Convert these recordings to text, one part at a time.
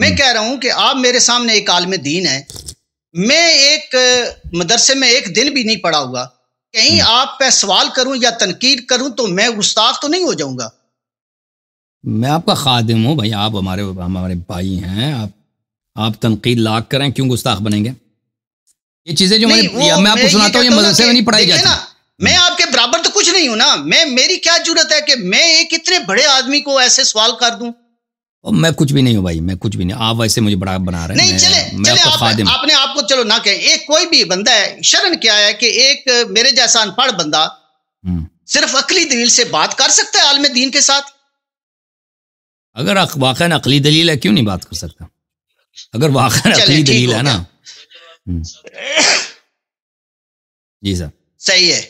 मैं हम्म। कह रहा हूं कि आप मेरे सामने एक आलम दीन है मैं एक मदरसे में एक दिन भी नहीं पढ़ा हुआ कहीं हम्म। आप पे सवाल करूं या तनकीद करूं तो मैं गुस्ताख तो नहीं हो जाऊंगा मैं आपका खादिम हूं भाई आप हमारे हमारे भाई हैं आप आप तनकीद लाख करें क्यों गुस्ताख बनेंगे ये चीजें जो मैंने मैं आपको सुनाता हूँ मदरसे में नहीं पढ़ाई जाती ना मैं हम्म। आपके बराबर तो कुछ नहीं हूं ना मैं मेरी क्या जरूरत है कि मैं एक इतने बड़े आदमी को ऐसे सवाल कर दूं मैं कुछ भी नहीं हूँ भाई मैं कुछ भी नहीं आप वैसे मुझे बड़ा बना रहे नहीं चले, मैं चले आपको आप, आपने आपको चलो ना कहें एक कोई भी बंदा है शरण क्या है कि एक मेरे जैसा अनपढ़ बंदा हम्म। सिर्फ अकली दलील से बात कर सकता है आलम दीन के साथ अगर वाकई अकली दलील है क्यों नहीं बात कर सकता अगर वाकई अकली दलील है ना हम्म। जी सर सही है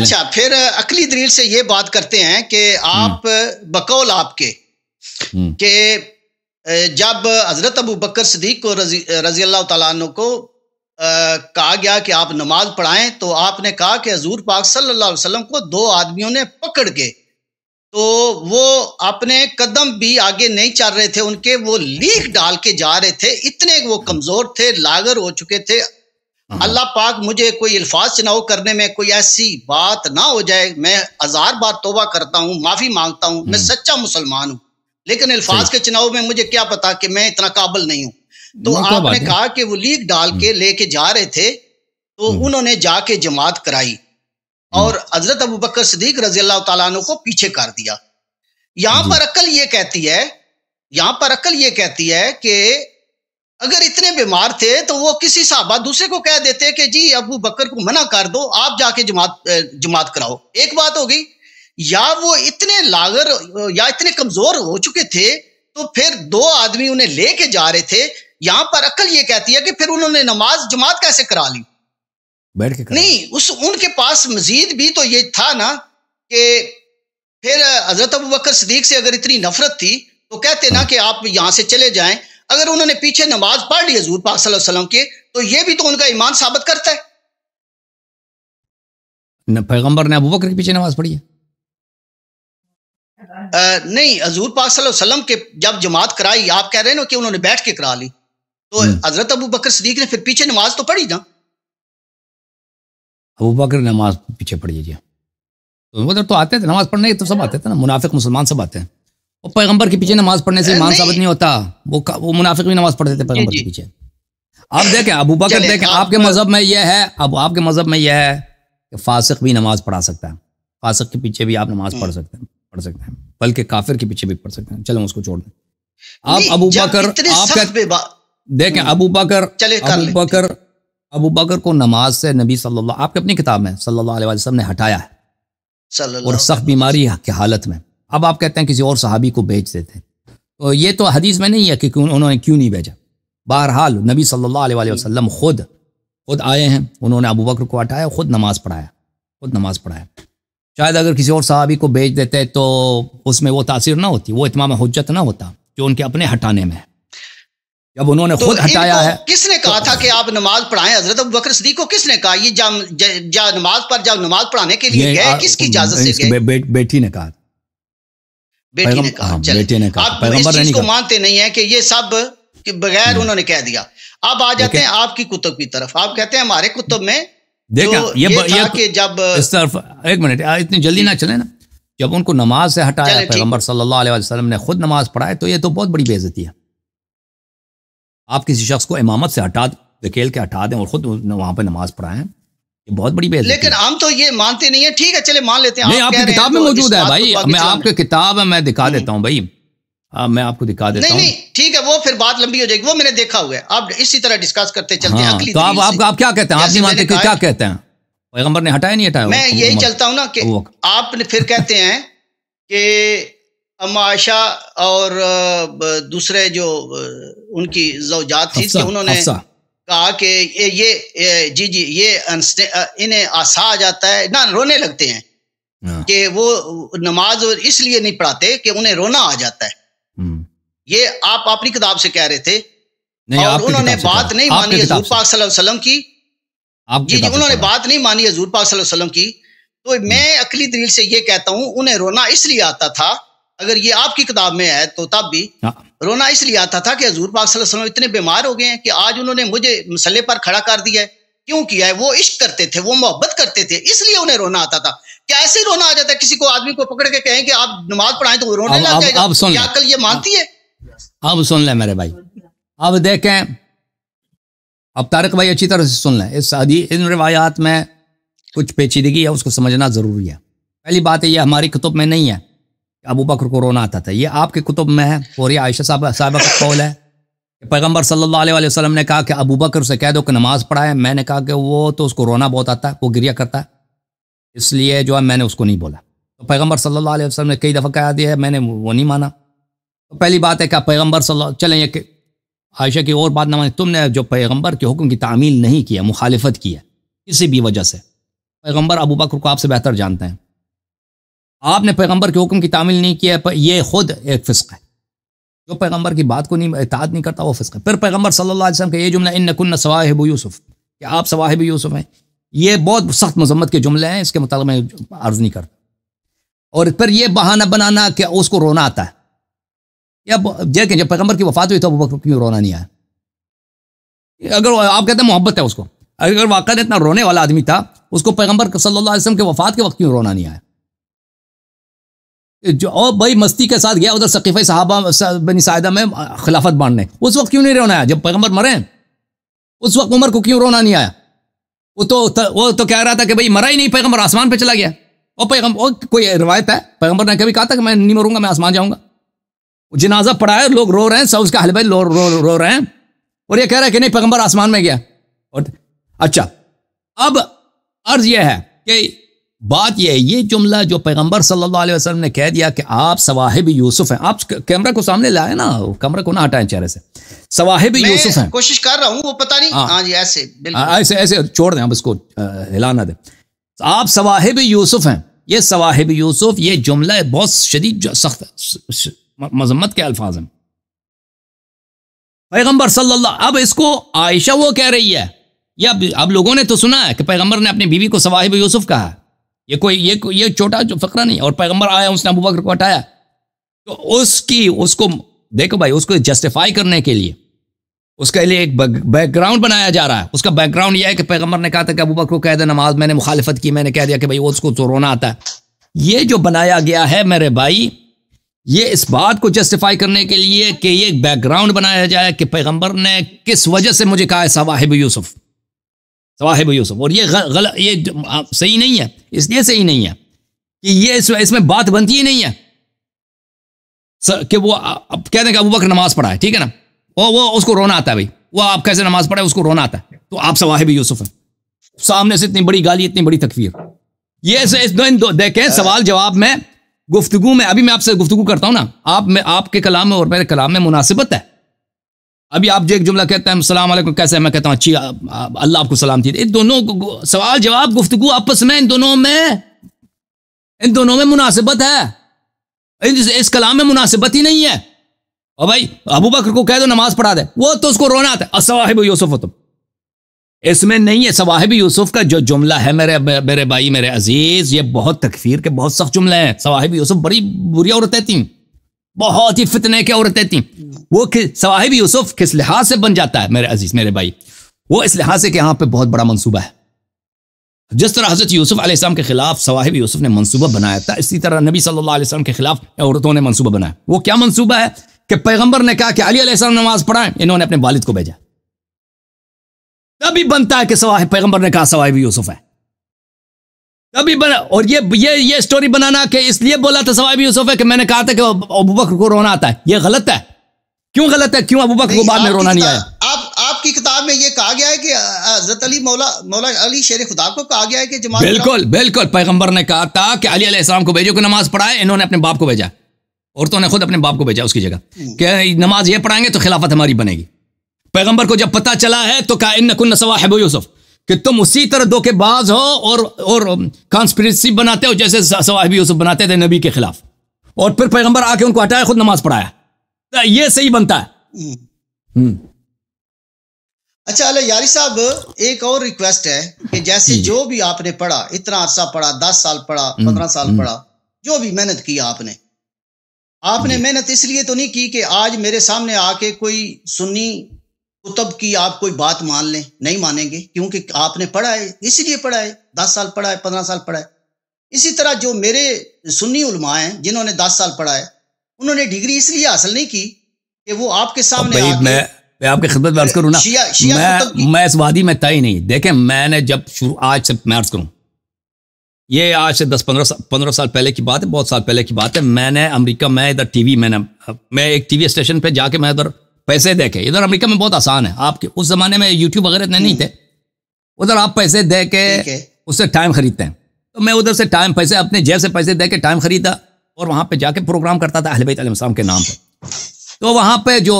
अच्छा फिर अकली दलील से ये बात करते हैं कि हम्म। आप बकौल आपके Hmm. कि eh, जब हज़रत अबू बकर सदीक को रजी रजी अल्लाह तु को आ, eh, कहा गया कि आप नमाज पढ़ाएं तो आपने कहा कि हजूर पाक सल्लल्लाहु अलैहि वसल्लम को दो आदमियों ने पकड़ के तो वो अपने कदम भी आगे नहीं चल रहे थे उनके वो लीक डाल के जा रहे थे इतने वो hmm. कमज़ोर थे लागर हो चुके थे hmm. अल्लाह पाक मुझे कोई अल्फाज चुनाव करने में कोई ऐसी बात ना हो जाए मैं हजार बार तोबा करता हूँ माफ़ी मांगता हूँ मैं सच्चा मुसलमान हूँ लेकिन अल्फाज के चुनाव में मुझे क्या पता कि मैं इतना काबल नहीं हूं तो आपने कहा कि वो लीक डाल के हम्म। लेके जा रहे थे तो हम्म। उन्होंने जाके जमात कराई हम्म। और हजरत अबू बकर सदीक रजी अल्लाह को पीछे कर दिया यहां पर अक्ल ये कहती है यहां पर अक्ल ये कहती है कि अगर इतने बीमार थे तो वो किसी साहबा दूसरे को कह देते कि जी अबू बकर को मना कर दो आप जाके जमात जमात कराओ एक बात हो गई या वो इतने लागर या इतने कमजोर हो चुके थे तो फिर दो आदमी उन्हें लेके जा रहे थे यहां पर अकल ये कहती है कि फिर उन्होंने नमाज जमात कैसे करा ली बैठ के नहीं उस उनके पास मजीद भी तो ये था ना कि फिर हजरत अब बकर सदीक से अगर इतनी नफरत थी तो कहते ना कि आप यहां से चले जाएं अगर उन्होंने पीछे नमाज पढ़ ली हजूर पाक के तो ये भी तो उनका ईमान साबित करता है पैगम्बर ने अबू बकर के पीछे नमाज पढ़ी है नहीं हजूर पाक के जब जमात कराई आप कह रहे ना कि उन्होंने बैठ के करा ली तो हम्म। हजरत अबू बकर सदीक ने फिर पीछे नमाज तो पढ़ी ना अबू बकर नमाज पीछे पढ़ी जी तो उधर तो आते थे नमाज पढ़ने तो सब आते थे ना मुनाफिक मुसलमान सब आते हैं वो पैगंबर के पीछे नमाज पढ़ने से ईमान साबित नहीं होता वो वो मुनाफिक भी नमाज पढ़ते थे पैगंबर के पीछे आप देखें अबू बकर देखें आपके मजहब में यह है अब आपके मजहब में यह है कि फासिक भी नमाज पढ़ा सकता है फासिक के पीछे भी आप नमाज हम्म। पढ़ सकते हैं पढ़ सकते हैं बल्कि काफिर के पीछे भी पढ़ सकते हैं चलो उसको छोड़ दें आप हम्म। अबू बकर आप देखें अबू बकर अबू बकर अबू बकर को नमाज से नबी सल्लल्लाहु आपके अपनी किताब में सल्लल्लाहु अलैहि वसल्लम ने हटाया है और सख्त बीमारी की हालत में अब आप कहते हैं किसी और सहाबी को भेज देते हैं तो ये तो हदीस में नहीं है कि उन्होंने क्यों नहीं भेजा बहरहाल नबी सल्लल्लाहु अलैहि वसल्लम खुद खुद आए हैं उन्होंने अबू बकर को हटाया खुद नमाज पढ़ाया खुद नमाज पढ़ाया शायद अगर किसी और साहबी को भेज देते तो उसमें वो तासीर ना होती वो इतमाम हजत ना होता जो उनके अपने हटाने में जब उन्होंने तो खुद हटाया है किसने कहा तो, था कि आप नमाज पढ़ाएं हजरत अबू बकर सदी को किसने कहा ये जा, जा, नमाज पर जब नमाज पढ़ाने के लिए गए किसकी इजाजत से गए बे, बे, बेटी ने कहा बेटी ने कहा हाँ, बेटी ने कहा आप इसको मानते नहीं है कि ये सब बगैर हम्म। उन्होंने कह दिया अब आ जाते हैं आपकी कुतुब की तरफ आप कहते हैं हमारे कुतुब में देखा तो ये, ये, ये तो कि जब तरफ एक मिनट इतनी जल्दी ना चले ना जब उनको नमाज से हटाया पैगम्बर सल्लल्लाहु अलैहि वसल्लम ने खुद नमाज पढ़ाए तो ये तो बहुत बड़ी बेजती है आप किसी शख्स को इमामत से हटा धकेल के हटा दें और खुद वहाँ पर नमाज पढ़ाएं ये बहुत बड़ी बेजती लेकिन हम तो ये मानते नहीं है ठीक है चले मान लेते हैं आपकी किताब में तो मौजूद है भाई मैं आपकी किताब है मैं दिखा हम्म। देता हूँ भाई आ, मैं आपको दिखा देता नहीं, नहीं ठीक है वो फिर बात लंबी हो जाएगी वो मैंने देखा हुआ है आप इसी तरह डिस्कस करते चलते हाँ, हैं तो आप, आप, आप क्या कहते हैं आप नहीं मानते क्या कहते हैं पैगंबर ने हटाया नहीं हटाया मैं यही चलता हूँ ना कि आप फिर कहते हैं कि अमाशा और दूसरे जो उनकी जवजात थी उन्होंने कहा कि ये जी जी ये इन्हें आसा आ जाता है ना रोने लगते हैं हाँ। कि वो नमाज इसलिए नहीं पढ़ाते कि उन्हें रोना आ जाता है ये आप अपनी किताब से कह रहे थे नहीं, और उन्होंने बात नहीं मानी हजूर पाक सल्लम की जी जी उन्होंने बात नहीं मानी हजूर पाक सल्लम की तो हम्म। मैं अकली दलील से ये कहता हूं उन्हें रोना इसलिए आता था अगर ये आपकी किताब में है तो तब भी हाँ। रोना इसलिए आता था कि हजूर पाक वसल्लम इतने बीमार हो गए हैं कि आज उन्होंने मुझे मसले पर खड़ा कर दिया है क्यों किया है वो इश्क करते थे वो मोहब्बत करते थे इसलिए उन्हें रोना आता था क्या ऐसे रोना आ जाता है किसी को आदमी को पकड़ के कहें कि आप नमाज पढ़ाएं तो रोने लग जाएगा क्या कल ये मानती हाँ। है अब सुन ले मेरे भाई अब देखें अब तारक भाई अच्छी तरह से सुन लें इस शादी इन रिवायात में कुछ पेचीदगी है उसको समझना ज़रूरी है पहली बात है ये हमारी कुतुब में नहीं है अबू बकर को रोना आता था ये आपके कुतुब में है और ये आयशा साहब साहबा का कौल है पैगम्बर सल्ला वसलम ने कहा कि अबू बकर से कह दो कि नमाज़ पढ़ाए मैंने कहा कि वो तो उसको रोना बहुत आता है वो गिरिया करता है इसलिए जो है मैंने उसको नहीं बोला तो पैगम्बर सल्ला वसलम ने कई दफ़ा कह दिया मैंने वो नहीं माना तो पहली बात है क्या पैगम्बर सल्ला चलें एक आयशा की और बात ना माने तुमने जो पैगम्बर के हुक्म की तामील नहीं किया मुखालफत की है किसी भी वजह से पैगम्बर अबू बकर को आपसे बेहतर जानते हैं आपने पैगम्बर के हुक्म की तामील नहीं किया पर यह खुद एक फ़िस्क है जो पैगम्बर की बात को नहीं इतात नहीं करता वो फ़िस्क है फिर पैगम्बर सल्ला का ये जुमला इन कन्न सवाहिब यूसुफ़ कि आप सवाहिब यूसुफ़ हैं ये बहुत सख्त मजम्मत के जुमले हैं इसके मतलब मैं अर्ज़ नहीं करता और फिर ये बहाना बनाना कि उसको रोना आता है या देखें जब पैगम्बर की वफात हुई तो अबू क्यों रोना नहीं आया अगर आप कहते हैं मोहब्बत है उसको अगर वाकई इतना रोने वाला आदमी था उसको पैगम्बर सल्लल्लाहु अलैहि वसल्लम के वफात के वक्त क्यों रोना नहीं आया जो और भाई मस्ती के साथ गया उधर सकीफ़ साहबा बनी साहिदा में खिलाफत बांटने उस वक्त क्यों नहीं रोना आया जब पैगम्बर मरे उस वक्त उमर को क्यों रोना नहीं आया वो तो, तो- वो तो कह रहा था कि भाई मरा ही नहीं पैगम्बर आसमान पर चला गया और पैगम और कोई रिवायत है पैगम्बर ने कभी कहा था कि मैं नहीं मरूंगा मैं आसमान जाऊँगा जनाजा पढ़ाया लोग रो रहे हैं सब उसका हलवाई रो, रो, रो, रहे हैं और ये कह रहा है कि नहीं पैगंबर आसमान में गया और अच्छा अब अर्ज यह है कि बात यह है ये जुमला जो पैगंबर सल्लल्लाहु अलैहि वसल्लम ने कह दिया कि आप सवाहिब यूसुफ हैं आप कैमरा को सामने लाए ना कैमरा को ना हटाएं चेहरे से सवाहिब यूसुफ हैं कोशिश कर रहा हूँ वो पता नहीं आ, हाँ। आ, हाँ ऐसे आ, हाँ, ऐसे ऐसे छोड़ दें आप इसको हिलाना दें आप सवाहिब यूसुफ हैं ये सवाहिब यूसुफ ये जुमला बहुत शदीद सख्त मजम्मत के अल्फाज हैं पैगंबर सल्लल्लाहु अब इसको आयशा वो कह रही है या अब लोगों ने तो सुना है कि पैगम्बर ने अपनी बीवी को सवाहिब यूसुफ कहा ये कोई ये को, ये छोटा फकरा नहीं और पैगम्बर आया उसने अबू बकर को हटाया तो उसकी उसको देखो भाई उसको जस्टिफाई करने के लिए उसके लिए एक बैकग्राउंड बनाया जा रहा है उसका बैकग्राउंड यह है कि पैगम्बर ने कहा था कि अबू बकर को कह दे नमाज मैंने मुखालफत की मैंने कह दिया कि भाई उसको तो रोना आता है ये जो बनाया गया है मेरे भाई ये इस बात को जस्टिफाई करने के लिए कि ये एक बैकग्राउंड बनाया जाए कि पैगंबर ने किस वजह से मुझे कहा है सवाहिब यूसुफ सवाहिब यूसुफ और ये गल, ये सही नहीं है इसलिए सही नहीं है कि ये इस, इसमें बात बनती ही नहीं है कि वो अब कहते हैं कि अबू बकर नमाज पढ़ा है ठीक है ना वो वो उसको रोना आता है भाई वो आप कैसे नमाज पढ़ा उसको रोना आता है तो आप सवाहिब यूसुफ है सामने से इतनी बड़ी गाली इतनी बड़ी तकफीर ये देखें सवाल जवाब में गुफ्तगु में अभी मैं आपसे गुफ्तु करता हूँ ना आप मैं आपके कलाम में और मेरे कलाम में मुनासिबत है अभी आप जो एक जुमला कहते हैं सलाम अलैकुम कैसे मैं कहता हूँ अच्छी अल्लाह आपको सलाम थी इन दोनों सवाल जवाब गुफ्तु आपस में इन दोनों में इन दोनों में मुनासिबत है इस कलाम में मुनासिबत ही नहीं है और भाई अबू बकर को कह दो नमाज पढ़ा दे वो तो उसको रोना आता है असाहिब यूसुफ तुम तो। इसमें नहीं है सवाहिब यूसुफ का जो जुमला है मेरे मेरे भाई मेरे अजीज ये बहुत तकफीर के बहुत सख्त जुमले हैं सवाहिब यूसुफ बड़ी बुरी औरतें थी बहुत ही फितने की औरतें थी वो सवाहिब यूसुफ किस लिहाज से बन जाता है मेरे अजीज मेरे भाई वो इस लिहाज से कि यहाँ पे बहुत बड़ा मनसूबा है जिस तरह हजरत यूसुफ आलाम के खिलाफ सवाहिब यूसुफ ने मनसूबा बनाया था इसी तरह नबी सल्लाम के खिलाफ औरतों ने मनसूबा बनाया वो क्या मनसूबा है कि पैगंबर ने कहा कि अली नमाज पढ़ाएं इन्होंने अपने वालिद को भेजा तभी बनता है कि सवाई पैगंबर ने कहा सवाई भी यूसुफ है तभी बना और ये ये ये स्टोरी बनाना कि इसलिए बोला था सवाई भी यूसुफ है कि मैंने कहा था कि अबू बकर को रोना आता है ये गलत है क्यों गलत है क्यों अबू बकर को बाद में रोना नहीं आया आप आपकी किताब में ये कहा गया है कि हजरत अली मौला मौला अली शेर खुदा को कहा गया है कि जमात बिल्कुल बिल्कुल पैगंबर ने कहा था कि अली अलैहिस्सलाम को भेजो को नमाज पढ़ाए इन्होंने अपने बाप को भेजा औरतों ने खुद अपने बाप को भेजा उसकी जगह हम्म। कि नमाज ये पढ़ाएंगे तो खिलाफत हमारी बनेगी पैगंबर को जब पता चला है तो कहा इन कुन्न सवाहब यूसुफ कि तुम उसी तरह धोखेबाज हो और और कॉन्स्पिरेसी बनाते हो जैसे सवाहब यूसुफ बनाते थे नबी के खिलाफ और फिर पैगंबर आके उनको हटाया खुद नमाज पढ़ाया ये सही बनता है हम्म। हम्म। अच्छा अल यारी साहब एक और रिक्वेस्ट है कि जैसे जो भी आपने पढ़ा इतना अरसा पढ़ा दस साल पढ़ा हम्म, पंद्रह साल पढ़ा जो भी मेहनत की आपने आपने मेहनत इसलिए तो नहीं की कि आज मेरे सामने आके कोई सुन्नी कुतुब तो की आप कोई बात मान लें नहीं मानेंगे क्योंकि आपने पढ़ा है इसलिए पढ़ा है दस साल पढ़ा है पंद्रह साल पढ़ा है इसी तरह जो मेरे सुन्नी उलमा हैं जिन्होंने दस साल पढ़ा है उन्होंने डिग्री इसलिए हासिल नहीं की कि वो आपके सामने भाई मैं मैं आपके खिदमत में अर्ज करूँ ना शिया, शिया मैं मैं इस वादी में तय नहीं देखें मैंने जब शुरू आज से मैं अर्ज करूँ ये आज से दस पंद्रह साल पंद्रह साल पहले की बात है बहुत साल पहले की बात है मैंने अमेरिका में इधर टीवी मैंने मैं एक टीवी स्टेशन पे जाके मैं इधर पैसे दे के इधर अमेरिका में बहुत आसान है आपके उस जमाने में यूट्यूब वगैरह इतने नहीं हम्म। थे उधर आप पैसे दे के उससे टाइम खरीदते हैं तो मैं उधर से टाइम पैसे अपने जेब से पैसे दे के टाइम खरीदा और वहाँ पे जाके प्रोग्राम करता था अहलबैत अलैहिस्सलाम के नाम पर तो वहाँ पे जो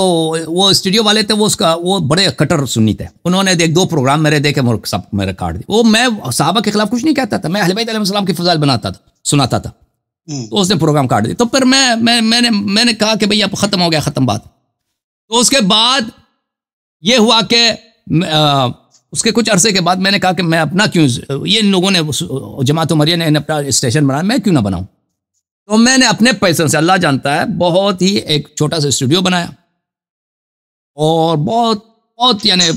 वो स्टूडियो वाले थे वो उसका वो बड़े कटर सुनी थे उन्होंने एक दो प्रोग्राम मेरे देखे सब मेरे काट दिए वो मैं साहबा के खिलाफ कुछ नहीं कहता था मैं अहलबैत अलैहिस्सलाम की फजाइल बनाता था सुनाता था हम्म। तो उसने प्रोग्राम काट दिया तो फिर मैं मैं मैंने मैंने कहा कि अब ख़त्म हो गया ख़त्म बात तो उसके बाद ये हुआ कि उसके कुछ अरसे के बाद मैंने कहा कि मैं अपना क्यों ये इन लोगों ने जमात उमरिया ने अपना स्टेशन बनाया मैं क्यों ना बनाऊँ तो मैंने अपने पैसों से अल्लाह जानता है बहुत ही एक छोटा सा स्टूडियो बनाया और बहुत बहुत यानी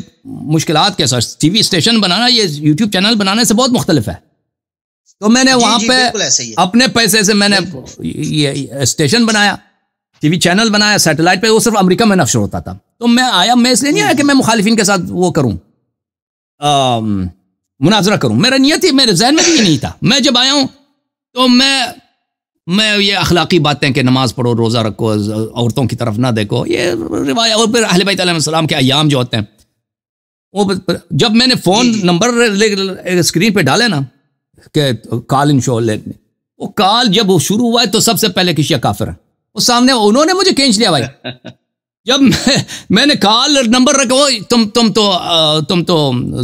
मुश्किल के साथ टी वी स्टेशन बनाना ये यूट्यूब चैनल बनाने से बहुत मुख्तलिफ है तो मैंने वहाँ पे अपने पैसे से मैंने ये स्टेशन बनाया टीवी चैनल बनाया सैटेलाइट पे वो सिर्फ अमेरिका में नक्शर होता था तो मैं आया मैं इसलिए नहीं आया कि मैं मुखालिफिन के साथ वो करूँ मुनाजरा करूँ मेरा नियत ही मेरे जहन में भी नहीं था मैं जब आया हूँ तो मैं मैं ये अखलाकी बातें कि नमाज़ पढ़ो रोज़ा रखो औरतों की तरफ ना देखो ये रिवायत और फिर अहलबाईसम के अयाम जो होते हैं वो जब मैंने फ़ोन नंबर स्क्रीन पर डाले ना कि कॉल इन शो ले वो कॉल जब शुरू हुआ है तो सबसे पहले किशिया काफिर है उस सामने उन्होंने मुझे खींच लिया भाई जब मैं, मैंने कॉल नंबर रखा वो तुम तुम तो तुम तो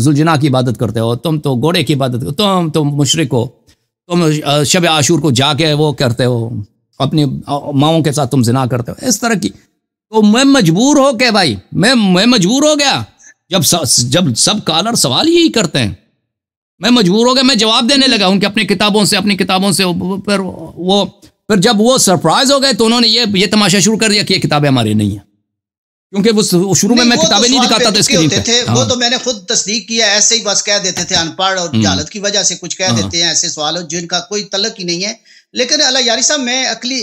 जुलझना की इबादत करते हो तुम तो घोड़े की इबादत करते तो हो तुम तो मुशरक हो तुम शब आशूर को जाके वो करते हो अपनी माओ के साथ तुम जिना करते हो इस तरह की तो मैं मजबूर हो के भाई मैं मैं मजबूर हो गया जब स, जब सब कॉलर सवाल यही करते हैं मैं मजबूर हो गया मैं जवाब देने लगा उनके अपनी किताबों से अपनी किताबों से पर वो फिर जब वो सरप्राइज हो गए तो उन्होंने ये ये तमाशा शुरू कर दिया कि ये किताबें हमारी नहीं है क्योंकि वो शुरू में मैं तो किताबें नहीं दिखाता था इसके थे हाँ। वो तो मैंने खुद तस्दीक किया ऐसे ही बस कह देते थे अनपढ़ और हम्म। जालत की वजह से कुछ कह हाँ। देते हैं ऐसे सवाल जिनका कोई तलक ही नहीं है लेकिन अल्लाह यारी साहब मैं अकली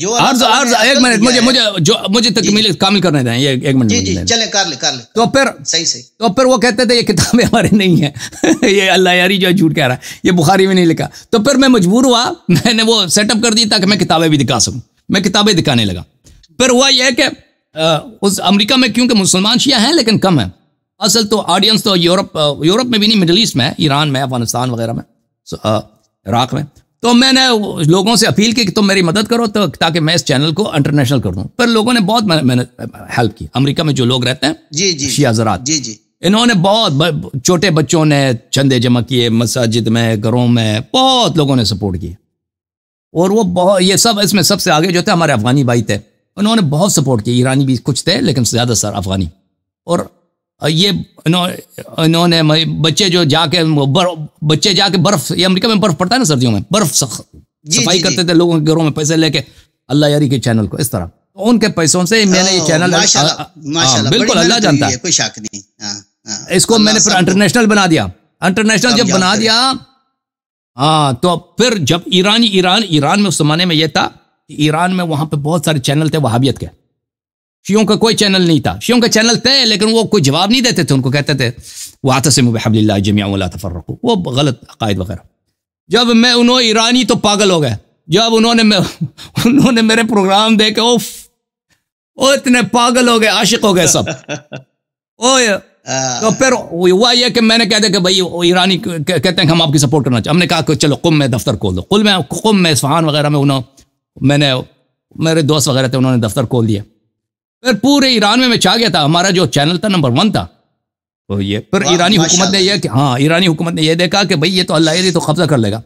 जो आर्ज, आर्ज, एक मिनट मुझे मुझे जो मुझे तकमील कामिल करने दें ये एक मिनट जी जी चले कर ले कर ले तो फिर सही सही तो फिर वो कहते थे ये किताबें हमारे नहीं है ये अल्लाह यारी जो झूठ कह रहा है ये बुखारी में नहीं लिखा तो फिर मैं मजबूर हुआ मैंने वो सेटअप कर दी ताकि मैं किताबें भी दिखा सकूँ मैं किताबें दिखाने लगा फिर हुआ यह कि उस अमरीका में क्योंकि मुसलमान शिया हैं लेकिन कम है असल तो ऑडियंस तो यूरोप यूरोप में भी नहीं मिडल ईस्ट में ईरान में अफगानिस्तान वगैरह में इराक में तो मैंने लोगों से अपील की कि तुम मेरी मदद करो तो ताकि मैं इस चैनल को इंटरनेशनल कर दूं पर लोगों ने बहुत मैंने हेल्प की अमेरिका में जो लोग रहते हैं जी जी शिया जरात जी जी इन्होंने बहुत छोटे बच्चों ने चंदे जमा किए मसाजिद में घरों में बहुत लोगों ने सपोर्ट किया और वो बहुत ये सब इसमें सबसे आगे जो थे हमारे अफगानी भाई थे उन्होंने बहुत सपोर्ट किया ईरानी भी कुछ थे लेकिन ज़्यादा सर अफगानी और ये इन्होंने बच्चे जो जाके बच्चे जाके बर्फ ये अमेरिका में बर्फ पड़ता है ना सर्दियों में बर्फ सफाई करते थे लोगों के घरों में पैसे लेके अल्लाह यारी के चैनल को इस तरह तो उनके पैसों से मैंने ये चैनल हाँ, बिल्कुल अल्लाह जानता है कोई शक नहीं हाँ, हाँ, इसको मैंने फिर इंटरनेशनल बना दिया इंटरनेशनल जब बना दिया हाँ तो फिर जब ईरान ईरान ईरान में उस जमाने में यह था ईरान में वहां पे बहुत सारे चैनल थे वहाबियत के शियों का कोई चैनल नहीं था शियों का चैनल थे लेकिन वो कोई जवाब नहीं देते थे उनको कहते थे वो से मुबह जमिया तफर रखो वो गलत अकायद वगैरह जब मैं उन्होंने ईरानी तो पागल हो गए जब उन्होंने उन्होंने मेरे प्रोग्राम दे के ओ इतने पागल हो गए आशिक हो गए सब ओ तो फिर हुआ यह कि मैंने कह दिया कि भाई ईरानी कहते हैं हम आपकी सपोर्ट करना चाहिए हमने कहा कि चलो कुम में दफ्तर खोल दो कुल में कुम में इस्फान वगैरह में उन्होंने मैंने मेरे दोस्त वगैरह थे उन्होंने दफ्तर खोल दिया फिर पूरे ईरान में मैं चाह गया था हमारा जो चैनल था नंबर वन था तो ये फिर हाँ, ईरानी हुकूमत ने यह कि हाँ ईरानी हुकूमत ने यह देखा कि भाई ये तो अल्लाह ये तो कब्जा कर लेगा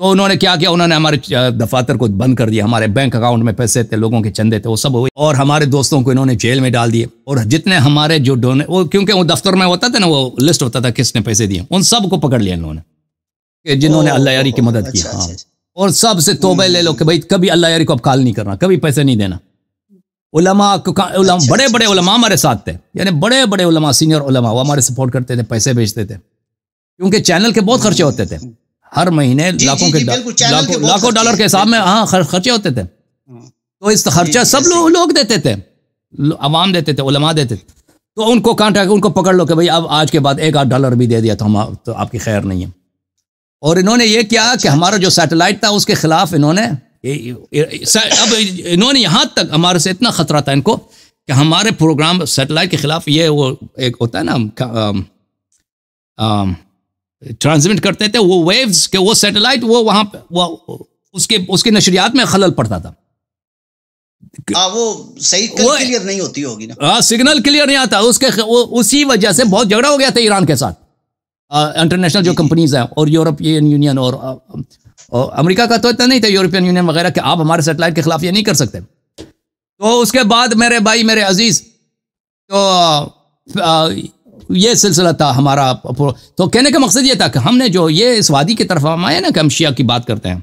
तो उन्होंने क्या किया उन्होंने हमारे दफातर को बंद कर दिया हमारे बैंक अकाउंट में पैसे थे लोगों के चंदे थे वो सब हुए और हमारे दोस्तों को इन्होंने जेल में डाल दिए और जितने हमारे जो डोने वो क्योंकि वो दफ्तर में होता था ना वो लिस्ट होता था किसने पैसे दिए उन सबको पकड़ लिया इन्होंने जिन्होंने अल्लाह यारी की मदद की अच्छा, हाँ अच्छा, अच्छा। और सबसे तोबे ले लो कि भाई कभी अल्लाह यारी को अब काल नहीं करना कभी पैसे नहीं देना उलमा अच्छा, बड़े अच्छा, बड़े अच्छा, उलमा हमारे साथ थे यानी बड़े बड़े उलमा सीनियर उलमा वो हमारे सपोर्ट करते थे पैसे भेजते थे क्योंकि चैनल के बहुत खर्चे होते थे हर महीने लाखों के लाखों डॉलर के हिसाब में हाँ खर्चे होते थे हाँ। तो इस खर्चा सब लोग देते थे आवाम देते थे उलमा देते थे तो उनको कॉन्टैक्ट उनको पकड़ लो कि भाई अब आज के बाद एक आध डॉलर भी दे दिया तो हम तो आपकी खैर नहीं है और इन्होंने ये किया कि हमारा जो सैटेलाइट था उसके खिलाफ इन्होंने अब इन्होंने यहाँ तक हमारे से इतना खतरा था इनको कि हमारे प्रोग्राम सेटेलाइट के खिलाफ ये वो एक होता है ना ट्रांसमिट करते थे वो वेव्स के वो सेटेलाइट वो वहाँ वो उसके उसके नशरियात में खलल पड़ता था आ, हाँ, वो सही क्लियर नहीं होती होगी ना हाँ सिग्नल क्लियर नहीं आता उसके वो, उसी वजह से बहुत झगड़ा हो गया था ईरान के साथ इंटरनेशनल जो कंपनीज हैं और यूरोपियन यूनियन और और अमेरिका का तो इतना नहीं था यूरोपियन यूनियन वगैरह कि आप हमारे सेटेलाइट के खिलाफ ये नहीं कर सकते तो उसके बाद मेरे भाई मेरे अजीज तो आ, ये सिलसिला था हमारा तो कहने का मकसद ये था कि हमने जो ये इस वादी की तरफ हम आए ना कि हम शिया की बात करते हैं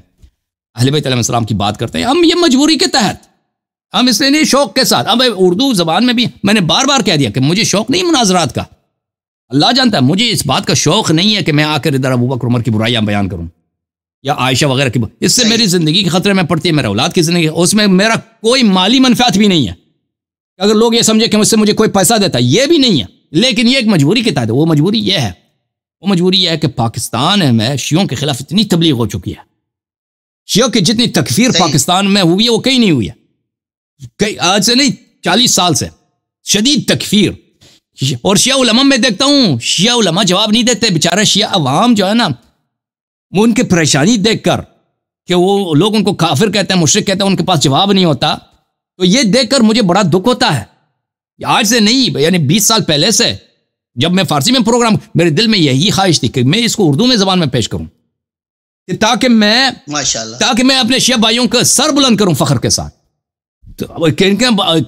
अहलबलाम की बात करते हैं हम ये मजबूरी के तहत हम इसलिए नहीं शौक के साथ अब उर्दू जबान में भी मैंने बार बार कह दिया कि मुझे शौक नहीं मुनाजरात का अल्लाह जानता है मुझे इस बात का शौक नहीं है कि मैं आकर इधर अबू उमर की बुराइयां बयान करूं या आयशा वगैरह की इससे मेरी ज़िंदगी के ख़तरे में पड़ती है मेरा औलाद की ज़िंदगी उसमें मेरा कोई माली मनफात भी नहीं है अगर लोग ये समझे कि मुझसे मुझे कोई पैसा देता है ये भी नहीं है लेकिन ये एक मजबूरी की तहत वो मजबूरी ये है वो मजबूरी यह है कि पाकिस्तान में शियों के खिलाफ इतनी तबलीग हो चुकी है शियों की जितनी तकफीर पाकिस्तान में हुई है वो कहीं नहीं हुई है कई आज से नहीं चालीस साल से शदीद तकफीर और शिया उलमा में देखता हूँ शिया उलमा जवाब नहीं देते बेचारा शिया अवाम जो है ना वो उनकी परेशानी देखकर कि वो लोग उनको काफिर कहते हैं मुश्रक कहते हैं उनके पास जवाब नहीं होता तो ये देखकर मुझे बड़ा दुख होता है आज से नहीं यानी बीस साल पहले से जब मैं फारसी में प्रोग्राम मेरे दिल में यही ख्वाहिश थी कि मैं इसको उर्दू में जबान में पेश करूं कि ताकि मैं ताकि मैं अपने शिया भाइयों का सर बुलंद करूं फख्र के साथ तो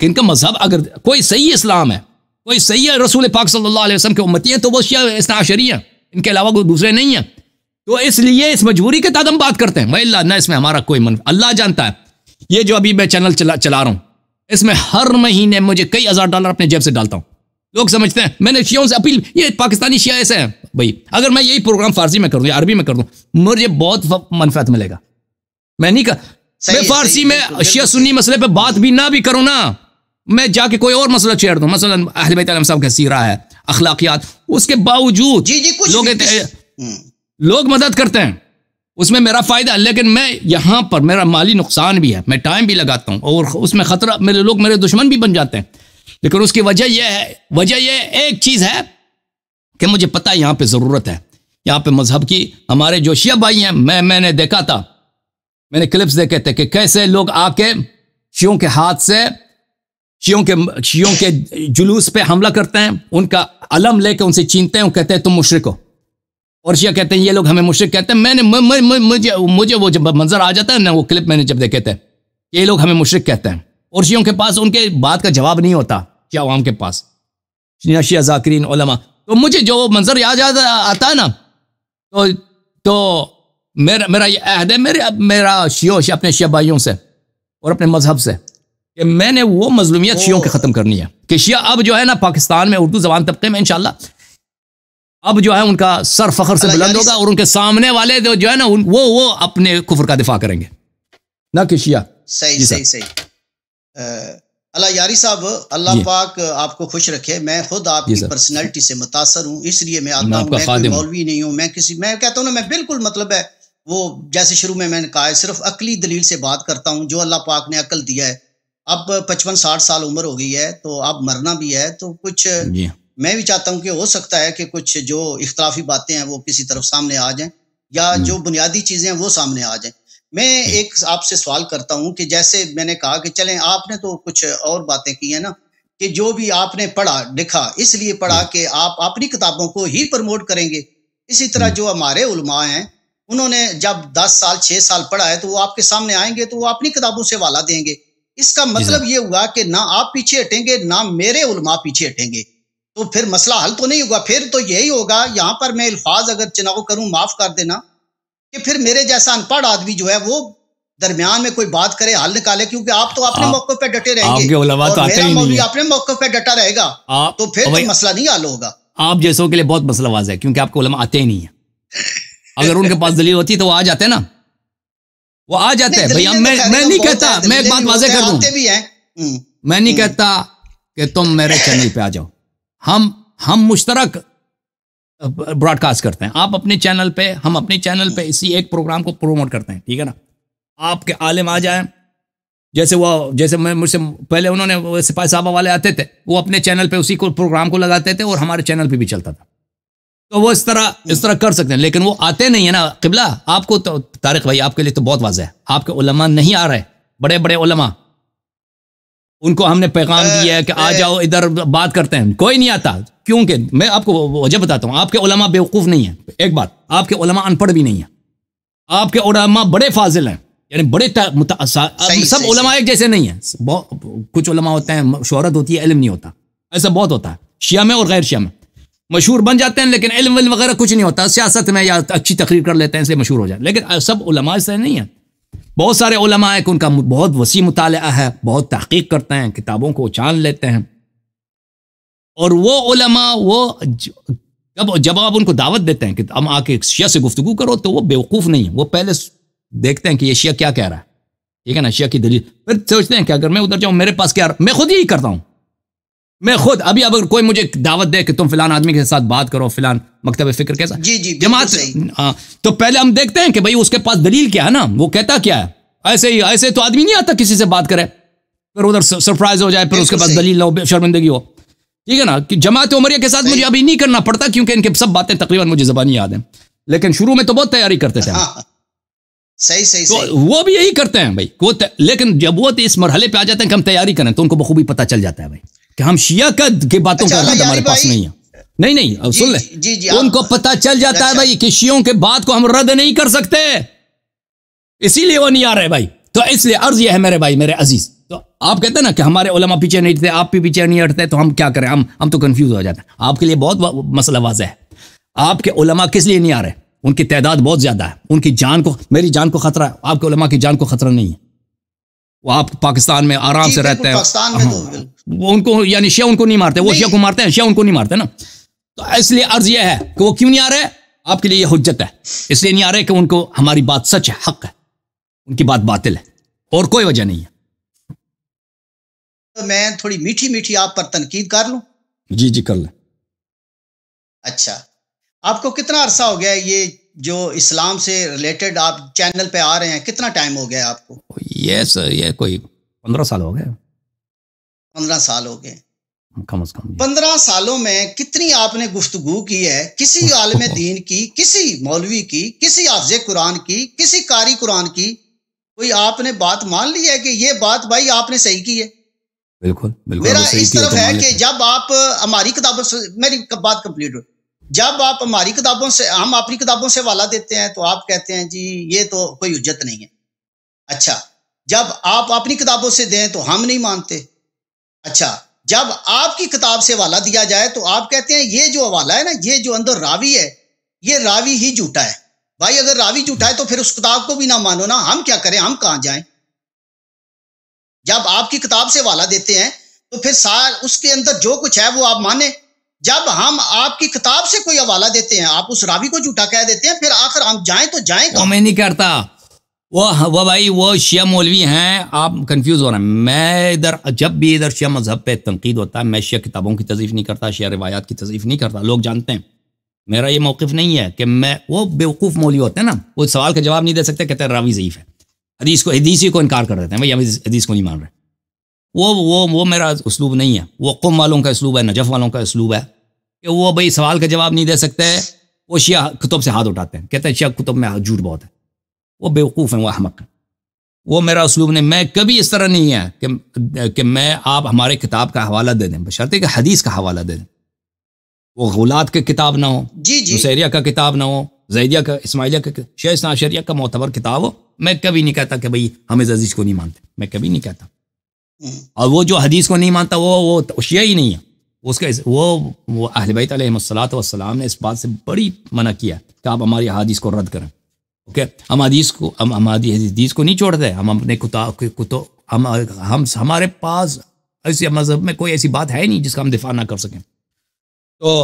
किनका मजहब अगर कोई सही इस्लाम है कोई सही है रसूल पाक सल्लल्लाहु अलैहि वसल्लम की उम्मती है तो वो शिया इसनाशरी हैं इनके अलावा कोई दूसरे नहीं हैं तो इसलिए इस मजबूरी के तहत हम बात करते हैं भाई ना इसमें हमारा कोई मन अल्लाह जानता है ये जो अभी मैं चैनल चला चला रहा हूँ इसमें हर महीने मुझे कई हज़ार डॉलर अपने जेब से डालता हूँ लोग समझते हैं मैंने शियों से अपील ये पाकिस्तानी शिया ऐसे हैं भाई अगर मैं यही प्रोग्राम फारसी में कर या अरबी में कर दूँ मुझे बहुत मनफात मिलेगा मैं नहीं कर मैं फारसी में शिया सुन्नी मसले पर बात भी ना भी करूँ ना मैं जाके कोई और मसला छेड़ दूँ मसला अहल साहब का सीरा है अखलाकियात उसके बावजूद लोग लोग मदद करते हैं उसमें मेरा फ़ायदा है लेकिन मैं यहां पर मेरा माली नुकसान भी है मैं टाइम भी लगाता हूं और उसमें ख़तरा मेरे लोग मेरे दुश्मन भी बन जाते हैं लेकिन उसकी वजह यह है वजह यह एक चीज़ है कि मुझे पता है यहां पर ज़रूरत है यहाँ पर मज़हब की हमारे जोशिया भाई हैं मैं मैंने देखा था मैंने क्लिप्स देखे थे कि कैसे लोग आके शियों के हाथ से शियों के शियों के जुलूस पे हमला करते हैं उनका अलम लेके उनसे चीनते हैं कहते हैं तुम मुशरक हो और शिया कहते हैं ये लोग हमें मुश्रक कहते हैं मैंने म, म, म, मुझे मुझे वो जब मंजर आ जाता है ना वो क्लिप मैंने जब देखे थे ये लोग हमें मुश्रक कहते हैं और शियों के पास उनके बात का जवाब नहीं होता क्या आवाम के पास शिया जाकरीन ओलमा तो मुझे जो मंजर याद आता है ना तो तो मेरा मेरा ये अहद है मेरे मेरा शियो अपने शिया भाइयों से और अपने मजहब से कि मैंने वो मजलूमियत शियों के ख़त्म करनी है कि शिया अब जो है ना पाकिस्तान में उर्दू जबान तबके में इनशाला अब जो है उनका सर फखर से बुलंद होगा और उनके सामने वाले जो है ना वो वो अपने कुफर का दिफा करेंगे ना किशिया सही सही सही अल्लाह यारी साहब अल्लाह पाक आपको खुश रखे मैं खुद आपकी पर्सनैलिटी से मुतासर हूँ इसलिए मैं आता हूँ मैं मौलवी नहीं हूँ मैं किसी मैं कहता हूँ ना मैं बिल्कुल मतलब है वो जैसे शुरू में मैंने कहा है सिर्फ अकली दलील से बात करता हूँ जो अल्लाह पाक ने अकल दिया है अब पचपन साठ साल उम्र हो गई है तो अब मरना भी है तो कुछ मैं भी चाहता हूँ कि हो सकता है कि कुछ जो इख्तलाफी बातें हैं वो किसी तरफ सामने आ जाएं या हम्म। जो बुनियादी चीज़ें हैं वो सामने आ जाएं मैं हम्म। एक आपसे सवाल करता हूँ कि जैसे मैंने कहा कि चलें आपने तो कुछ और बातें की हैं ना कि जो भी आपने पढ़ा लिखा इसलिए पढ़ा हम्म। कि आप अपनी किताबों को ही प्रमोट करेंगे इसी तरह जो हमारे उलमा हैं उन्होंने जब दस साल छः साल पढ़ा है तो वो आपके सामने आएंगे तो वो अपनी किताबों से वाला देंगे इसका मतलब ये हुआ कि ना आप पीछे हटेंगे ना मेरे उलमा पीछे हटेंगे तो फिर मसला हल तो नहीं होगा फिर तो यही होगा यहाँ पर मैं अल्फाज अगर चुनाव करूँ माफ़ कर देना कि फिर मेरे जैसा अनपढ़ आदमी जो है वो दरमियान में कोई बात करे हल निकाले क्योंकि आप तो अपने मौके पर डटे रहेंगे अपने तो मौके पर डटा रहेगा तो फिर तो मसला नहीं हल होगा आप जैसों के लिए बहुत मसला वाज है क्योंकि आपको आते ही नहीं है अगर उनके पास दलील होती तो वो आ जाते ना वो आ जाते हैं भैया मैं तो हम्म। मैं नहीं कहता मैं एक बात वाजे कर दूं मैं नहीं कहता कि तुम मेरे चैनल पे आ जाओ हम हम मुश्तरक ब्रॉडकास्ट करते हैं आप अपने चैनल पे हम अपने चैनल पे इसी एक प्रोग्राम को प्रोमोट करते हैं ठीक है ना आपके आलिम आ जाए जैसे वो जैसे मैं मुझसे पहले उन्होंने सिपाही साहबा वाले आते थे वो अपने चैनल पे उसी को प्रोग्राम को लगाते थे और हमारे चैनल पे भी चलता था तो वो इस तरह इस तरह कर सकते हैं लेकिन वो आते नहीं है ना किबला आपको तो तारिक भाई आपके लिए तो बहुत वाजह है आपके उलमा नहीं आ रहे बड़े बड़े उलमा उनको हमने पैगाम दिया है कि आ जाओ इधर बात करते हैं कोई नहीं आता क्योंकि मैं आपको वजह बताता हूँ आपके उलमा बेवकूफ़ नहीं है एक बात आपके उलमा अनपढ़ भी नहीं है आपके उलमा बड़े फाजिल हैं यानी बड़े सब उलमा एक जैसे नहीं है कुछ उलमा होते हैं शहरत होती है इलम नहीं होता ऐसा बहुत होता है शिया में और गैर शिया में मशहूर बन जाते हैं लेकिन इलम वगैरह कुछ नहीं होता सियासत में या अच्छी तकरीर कर लेते हैं इसलिए मशहूर हो जाए लेकिन सब उलमा ऐसे नहीं है बहुत सारे उलमा कि उनका बहुत वसी मुताल है बहुत तहकीक करते हैं किताबों को उछाल लेते हैं और वो उलमा वो जब जब आप उनको दावत देते हैं कि हम आके शिया से गुफ्तु करो तो वो बेवकूफ़ नहीं है वो पहले देखते हैं कि ये शिया क्या कह रहा है ठीक है ना शिया की दलील फिर सोचते हैं कि अगर मैं उधर जाऊँ मेरे पास क्या मैं खुद यही करता हूँ मैं खुद अभी अगर कोई मुझे दावत दे कि तुम फिलहान आदमी के साथ बात करो फिलहान मकतब फिक्र कैसा जी जी जमात आ, तो पहले हम देखते हैं कि भाई उसके पास दलील क्या है ना वो कहता क्या है ऐसे ही ऐसे तो आदमी नहीं आता किसी से बात करे फिर उधर सरप्राइज हो जाए फिर उसके पास दलील हो शर्मिंदगी हो ठीक है ना कि जमात उमरिया के साथ मुझे अभी नहीं करना पड़ता क्योंकि इनके सब बातें तकरीबन मुझे जबानी याद है लेकिन शुरू में तो बहुत तैयारी करते थे हाँ। सही सही तो सही। वो भी यही करते हैं भाई वो लेकिन जब वो तो इस मरहले पे आ जाते हैं कि हम तैयारी करें तो उनको बखूबी पता चल जाता है भाई कि हम शिया कद की बातों अच्छा, का रद्द हमारे पास नहीं है नहीं नहीं अब सुन ले जी, जी, उनको पता चल जाता है अच्छा। भाई कि शियों के बात को हम रद्द नहीं कर सकते इसीलिए वो नहीं आ रहे भाई तो इसलिए अर्ज यह है मेरे भाई मेरे अजीज तो आप कहते हैं ना कि हमारे उलमा पीछे नहीं हटते आप भी पीछे नहीं हटते तो हम क्या करें हम हम तो कंफ्यूज हो जाते हैं आपके लिए बहुत मसला वाजह है आपके उलमा किस लिए नहीं आ रहे उनकी तादाद बहुत ज़्यादा है उनकी जान को मेरी जान को खतरा है आपके उलमा की जान को खतरा नहीं है वो आप पाकिस्तान में आराम से रहते हैं वो हाँ। तो उनको यानी शिया उनको नहीं मारते वो शिया को मारते हैं शिया उनको नहीं मारते ना तो इसलिए अर्ज यह है कि वो क्यों नहीं आ रहे आपके लिए यह हजत है इसलिए नहीं आ रहे कि उनको हमारी बात सच है हक है उनकी बात बातिल है और कोई वजह नहीं है तो मैं थोड़ी मीठी मीठी आप पर तनकीद कर लू जी जी कर लें अच्छा आपको कितना अरसा हो गया ये जो इस्लाम से रिलेटेड आप चैनल पे आ रहे हैं कितना टाइम हो गया आपको ये सर ये कोई पंद्रह साल हो गए पंद्रह साल हो गए कम अज कम पंद्रह सालों में कितनी आपने गुफ्तगु की है किसी आलम दीन की किसी मौलवी की किसी आज कुरान की किसी कारी कुरान की कोई आपने बात मान ली है कि ये बात भाई आपने सही की है बिल्कुल बिल्कुल मेरा इस तो तरफ है कि जब आप हमारी किताबों से मेरी बात कंप्लीट हो जब आप हमारी किताबों से हम अपनी किताबों से वाला देते हैं तो आप कहते हैं जी ये तो कोई उज्जत नहीं है अच्छा जब आप अपनी किताबों से दें तो हम नहीं मानते अच्छा जब आपकी किताब से वाला दिया जाए तो आप कहते हैं ये जो हवाला है ना ये जो अंदर रावी है ये रावी ही झूठा है भाई अगर रावी झूठा है तो फिर उस किताब को भी ना मानो ना हम क्या करें हम कहां जाएं जब आपकी किताब से वाला देते हैं तो फिर सार उसके अंदर जो कुछ है वो आप माने जब हम आपकी किताब से कोई हवाला देते हैं आप उस रावी को झूठा कह देते हैं फिर आखिर हम जाए तो जाए तो मैं नहीं करता वो वो भाई वो शिया मौलवी हैं आप कंफ्यूज हो रहे हैं मैं इधर जब भी इधर शिया मजहब पे तनकीद होता है मैं शिया किताबों की तजीफ नहीं करता शिया रिवायात की तजीफ नहीं करता लोग जानते हैं मेरा ये मौक़ नहीं है कि मैं वो बेवकूफ़ मौलवी होते हैं ना वो सवाल का जवाब नहीं दे सकते कहते हैं रावी ज़यीफ़ है हदीस को हदीसी को इनकार कर देते हैं भाई हदीस को नहीं मान रहे वो वो वो मेरा उसलूब नहीं है वो कुम वालों का उसलूब है नजफ़ वालों का उसलूब है कि वो भाई सवाल का जवाब नहीं दे सकते वो शिया कुतुब से हाथ उठाते हैं कहते हैं शिया कुतुब में झूठ बहुत है वो बेवकूफ़ हैं वह अहमक हैं वो मेरा उसलूब नहीं मैं कभी इस तरह नहीं है कि कि मैं आप हमारे किताब का हवाला दे दें बशर्ते कि हदीस का हवाला दे दें वो गुलात की किताब ना हो जी जी का किताब ना हो जैदिया का इसमाइलिया का शेष का मोतबर किताब हो मैं कभी नहीं कहता कि भाई हमें अजीज को नहीं मानते मैं कभी नहीं कहता और वो जो हदीस को नहीं मानता वो वो तो शिया ही नहीं है उसका वो वो अहल बैत ने इस बात से बड़ी मना किया कि आप हमारी हदीस को रद्द करें ओके हम हदीस को हम हमारी हदीस को नहीं छोड़ते हम अपने कुता कुतो हम हम हमारे पास ऐसे मजहब में कोई ऐसी बात है नहीं जिसका हम दिफा ना कर सकें तो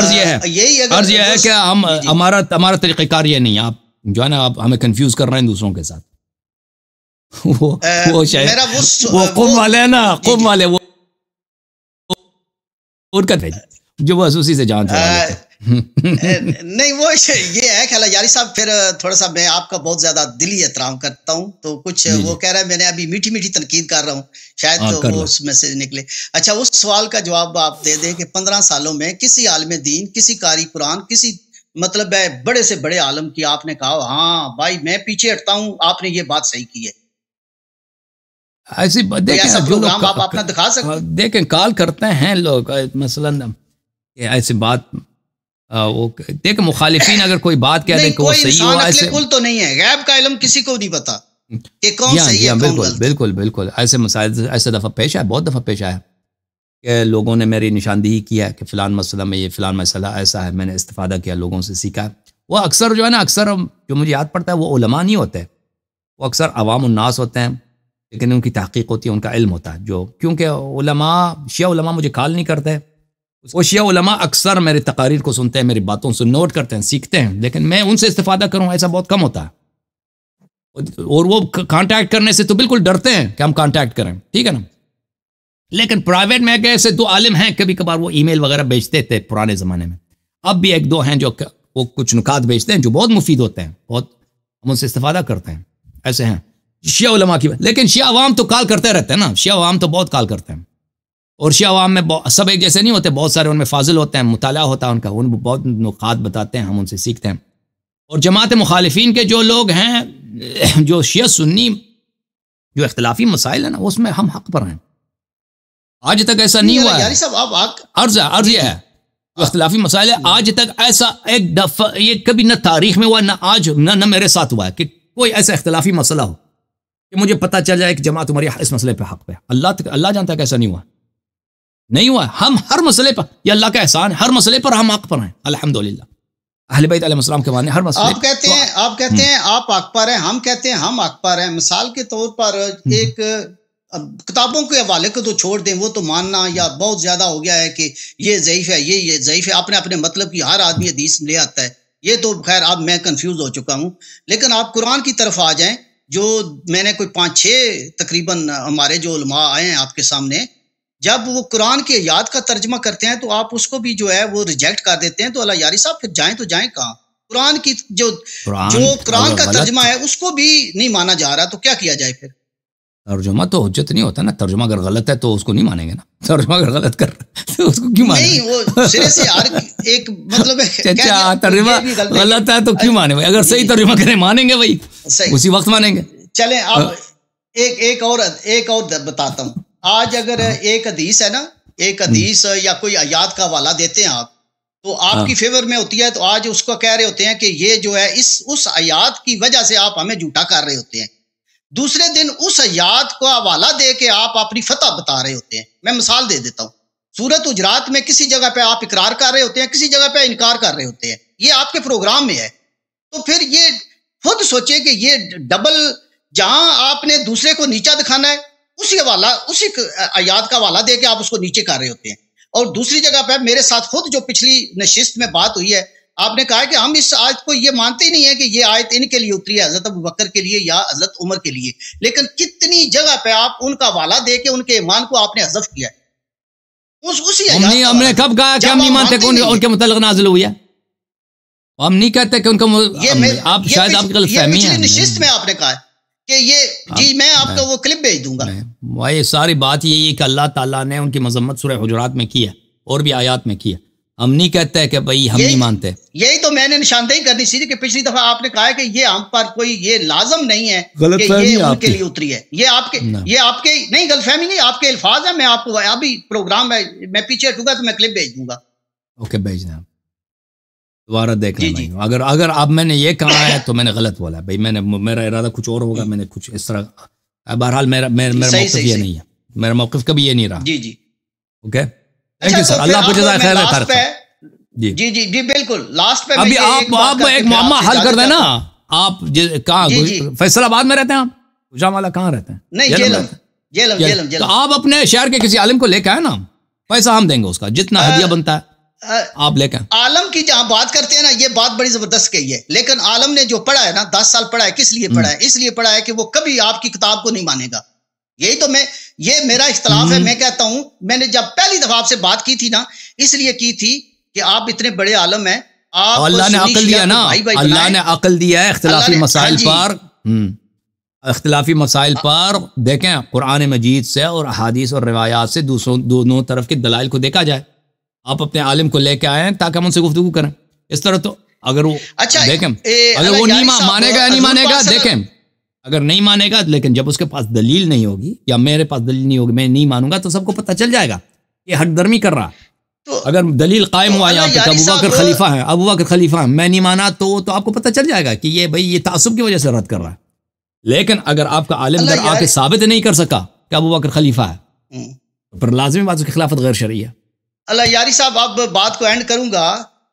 अर्ज यह है यही अर्ज यह है कि हम हमारा हमारा तरीक़ेकार ये नहीं आप जो है ना आप हमें कन्फ्यूज़ कर रहे हैं दूसरों के साथ वो आ, वो मेरा वो वो कुम वाले हैं ना कुम वाले वो उनका जो बस उसी से जान नहीं वो ये है खैला यारी साहब फिर थोड़ा सा मैं आपका बहुत ज्यादा दिली एहतराम करता हूँ तो कुछ वो कह रहा है मैंने अभी मीठी मीठी तनकीद कर रहा हूँ शायद हाँ, तो वो उस मैसेज निकले अच्छा उस सवाल का जवाब आप दे दें कि पंद्रह सालों में किसी आलम दीन किसी कारी कुरान किसी मतलब है बड़े से बड़े आलम की आपने कहा हाँ भाई मैं पीछे हटता हूँ आपने ये बात सही की है ऐसी देखें जो लोग आप अपना दिखा सकते हाँ, देखें कॉल करते हैं लोग मसलन ऐसी बात वो देख मुखालिफिन अगर कोई बात कह दें कोई सही हो ऐसे तो नहीं है गैब का इलम किसी को नहीं पता कि कौन या, हाँ, सही या, है हाँ, बिल्कुल बिल्कुल बिल्कुल ऐसे मसाइल ऐसे दफ़ा पेश आया बहुत दफ़ा पेश आया कि लोगों ने मेरी निशानदेही किया कि फ़लान मसला में ये फ़लान मसला ऐसा है मैंने इस्तादा किया लोगों से सीखा वो अक्सर जो है ना अक्सर जो मुझे याद पड़ता है वो ओलमा नहीं होते वो अक्सर अवाम उन्नास होते हैं लेकिन उनकी तहकीक होती है उनका इल्म होता है जो क्योंकि उलमा शिया उलमा मुझे कॉल नहीं करते वो शिया उलमा अक्सर मेरी तकारीर को सुनते हैं मेरी बातों से नोट करते हैं सीखते हैं लेकिन मैं उनसे इस्ता करूँ ऐसा बहुत कम होता है और वो कांटेक्ट करने से तो बिल्कुल डरते हैं कि हम कांटेक्ट करें ठीक है ना लेकिन प्राइवेट में ऐसे दो आलिम हैं कभी कभार वो ईमेल वगैरह भेजते थे पुराने ज़माने में अब भी एक दो हैं जो वो कुछ नुकात भेजते हैं जो बहुत मुफीद होते हैं बहुत हम उनसे इस्ता करते हैं ऐसे हैं शिया उलमा की लेकिन शिया अवाम तो काल करते रहते हैं ना शिया अवाम तो बहुत काल करते हैं और शिया अवाम में सब एक जैसे नहीं होते बहुत सारे उनमें फाजिल होते हैं मुताल होता है उनका उन बहुत नुकात बताते हैं हम उनसे सीखते हैं और जमात मुखालफी के जो लोग हैं जो शिया सुन्नी जो अख्तिलाफी मसाइल है ना उसमें हम हक पर हैं आज तक ऐसा नहीं हुआ है अर्ज है अख्तिलाफी मसाइल है आज तक ऐसा एक दफा ये कभी ना तारीख में हुआ ना आज ना ना मेरे साथ हुआ है कि कोई ऐसा अख्तिलाफी मसला हो कि मुझे पता चल जाए कि जमा तुम्हारी इस मसले पर हक पे अल्लाह अल्लाह जानता कैसा नहीं हुआ नहीं हुआ हम हर मसले पर यह अल्लाह का एहसान हर मसले पर हम हक पर हैं अल्हम्दुलिल्लाह अहल के माने हर मसले आप कहते तो हैं आप कहते हम्म। हैं आप हक पर हैं हम कहते हैं हम हक पर हैं मिसाल के तौर पर हम्म। एक किताबों के हवाले को तो छोड़ दें वो तो मानना या बहुत ज़्यादा हो गया है कि ये ज़यीफ है ये ये ज़यीफ है आपने अपने मतलब की हर आदमी हदीस ले आता है ये तो खैर अब मैं कंफ्यूज हो चुका हूँ लेकिन आप कुरान की तरफ आ जाएं जो मैंने कोई पाँच छः तकरीबन हमारे जो उलमा आए हैं आपके सामने जब वो कुरान के याद का तर्जमा करते हैं तो आप उसको भी जो है वो रिजेक्ट कर देते हैं तो अल्लाह यारी साहब फिर जाएं तो जाएं कहाँ कुरान की जो कुरान, जो कुरान का तर्जमा है उसको भी नहीं माना जा रहा तो क्या किया जाए फिर तर्जुमा तो हजत नहीं होता ना तर्जुमा अगर गलत है तो उसको नहीं मानेंगे ना तर्जुमा अगर गलत कर तो उसको क्यों माने नहीं वो से यार एक मतलब चाचा तर्जुमा गलत है तो क्यों माने भाई अगर सही तर्जुमा करें मानेंगे भाई उसी वक्त मानेंगे चले अब एक एक और एक और बताता हूँ आज अगर हाँ। एक अधीस है ना एक अधीस हम्म। या कोई आयात का हवाला देते हैं आप तो आपकी हाँ। फेवर में होती है तो आज उसको कह रहे होते हैं कि ये जो है इस उस आयात की वजह से आप हमें झूठा कर रहे होते हैं दूसरे दिन उस याद को हवाला दे के आप अपनी फतह बता रहे होते हैं मैं मिसाल दे देता हूँ सूरत उजरात में किसी जगह पे आप इकरार कर रहे होते हैं किसी जगह पे इनकार कर रहे होते हैं ये आपके प्रोग्राम में है तो फिर ये खुद सोचे कि ये डबल जहां आपने दूसरे को नीचा दिखाना है उसी हवाला उसी आयात का हवाला दे के आप उसको नीचे कर रहे होते हैं और दूसरी जगह पर मेरे साथ खुद जो पिछली नशिस्त में बात हुई है आपने कहा कि हम इस आयत को ये मानते ही नहीं है कि ये आयत इनके लिए उतरी है हजरत अबू बकर के लिए या हजरत उमर के लिए लेकिन कितनी जगह पे आप उनका वाला दे के उनके ईमान को आपने हजफ किया है उस उसी हमने हमने कब कहा कि हम नहीं मानते कौन उनके मतलब नाजिल हुई है हम नहीं कहते कि उनका आप शायद आपकी गलत फहमी है निश्चित में आपने कहा कि ये हाँ। जी मैं आपको वो क्लिप भेज दूंगा भाई सारी बात यही है कि अल्लाह ताला ने उनकी मजम्मत सूर्य हजरात में की है और भी आयात में की है हम नहीं कहते हैं कि भाई हम नहीं मानते यही तो मैंने निशानदेही करनी चाहिए कि पिछली दफा आपने कहा है कि ये हम पर कोई ये लाजम नहीं है गलत कि ये नहीं उनके लिए उतरी है ये आपके ये आपके नहीं गलतफहमी नहीं आपके अल्फाज है मैं आपको अभी प्रोग्राम है मैं पीछे हटूंगा तो मैं क्लिप भेज दूंगा ओके भेज दें दोबारा देख लीजिए अगर अगर अब मैंने ये कहा है तो मैंने गलत बोला है भाई मैंने मेरा इरादा कुछ और होगा मैंने कुछ इस तरह बहरहाल मेरा मेरा मौकफ ये नहीं है मेरा मौकफ कभी ये नहीं रहा जी जी ओके okay? अच्छा, तो आप हल कर देना आप फैसलाबाद में रहते हैं आप गुजामाला कहाँ रहते हैं तो आप अपने शहर के किसी आलिम को लेकर आए ना पैसा हम देंगे उसका जितना हदिया बनता है आप लेकर आलम की जहां बात करते हैं ना ये बात बड़ी जबरदस्त कही है लेकिन आलम ने जो पढ़ा है ना दस साल पढ़ा है किस लिए पढ़ा है इसलिए पढ़ा है कि वो कभी आपकी किताब को नहीं मानेगा यही तो मैं ये मेरा इख्तलाफ है हम्म। मैं कहता हूं मैंने जब पहली दफा आपसे बात की थी ना इसलिए की थी कि आप इतने बड़े आलम हैं अल्लाह ने अकल दिया ना अल्लाह ने अकल दिया है अख्तिलाफी मसाइल हाँ पर अख्तलाफी हम्म। मसाइल पर देखें कुरान मजीद से और अहादीस और रिवायात से दूसरों दोनों तरफ के दलाइल को देखा जाए आप अपने आलिम को लेके आए हैं ताकि हम उनसे गुफ्तु करें इस तरह तो अगर वो अच्छा, देखें अगर वो नहीं मानेगा नहीं मानेगा देखें अगर नहीं मानेगा लेकिन जब उसके पास दलील नहीं होगी या मेरे पास दलील नहीं होगी मैं नहीं मानूंगा तो सबको पता चल जाएगा ये हटदर्मी कर रहा तो अगर दलील कायम तो हुआ यहाँ पे अबू बकर खलीफा है अबू बकर खलीफा है मैं नहीं माना तो तो आपको पता चल जाएगा कि ये भाई ये तासुब की वजह से रद्द कर रहा है लेकिन अगर आपका आलिम दर आके साबित नहीं कर सका कि अबू बकर खलीफा है हम्म। तो पर लाजमी बात उसकी खिलाफत गैर शरी है अल्लाह यारी साहब अब बात को एंड करूंगा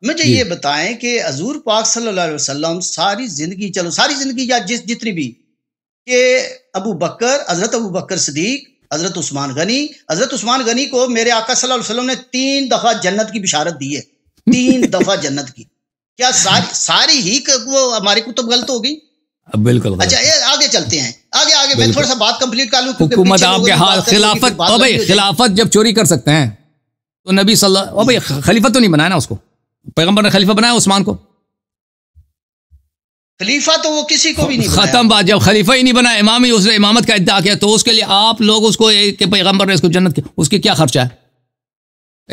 मुझे ये बताएं कि हजूर पाक सल्लल्लाहु अलैहि वसल्लम सारी जिंदगी चलो सारी जिंदगी या जिस जितनी भी कि अबू बकर हज़रत अबू बकर सदीक हज़रत उस्मान गनी हज़रत उस्मान गनी को मेरे आका सल्लल्लाहु अलैहि वसल्लम ने तीन दफ़ा जन्नत की बिशारत दी है तीन दफ़ा जन्नत की क्या सारी सारी ही वो हमारी कुतुब गलत हो गई बिल्कुल अच्छा ये आगे चलते हैं आगे आगे मैं थोड़ा सा बात कंप्लीट कर लूं हुकूमत आपके हाथ खिलाफत खिलाफत जब चोरी कर सकते हैं तो नबी सल्लल्लाहु खलीफा तो नहीं बनाया ना उसको पैगंबर ने खलीफा बनाया उस्मान को खलीफा तो वो किसी को भी नहीं खत्म बात जब खलीफा ही नहीं बना इमाम ही उसने इमामत का इद्दा किया तो उसके लिए आप लोग उसको के पैगम्बर ने उसको जन्नत के उसके क्या खर्चा है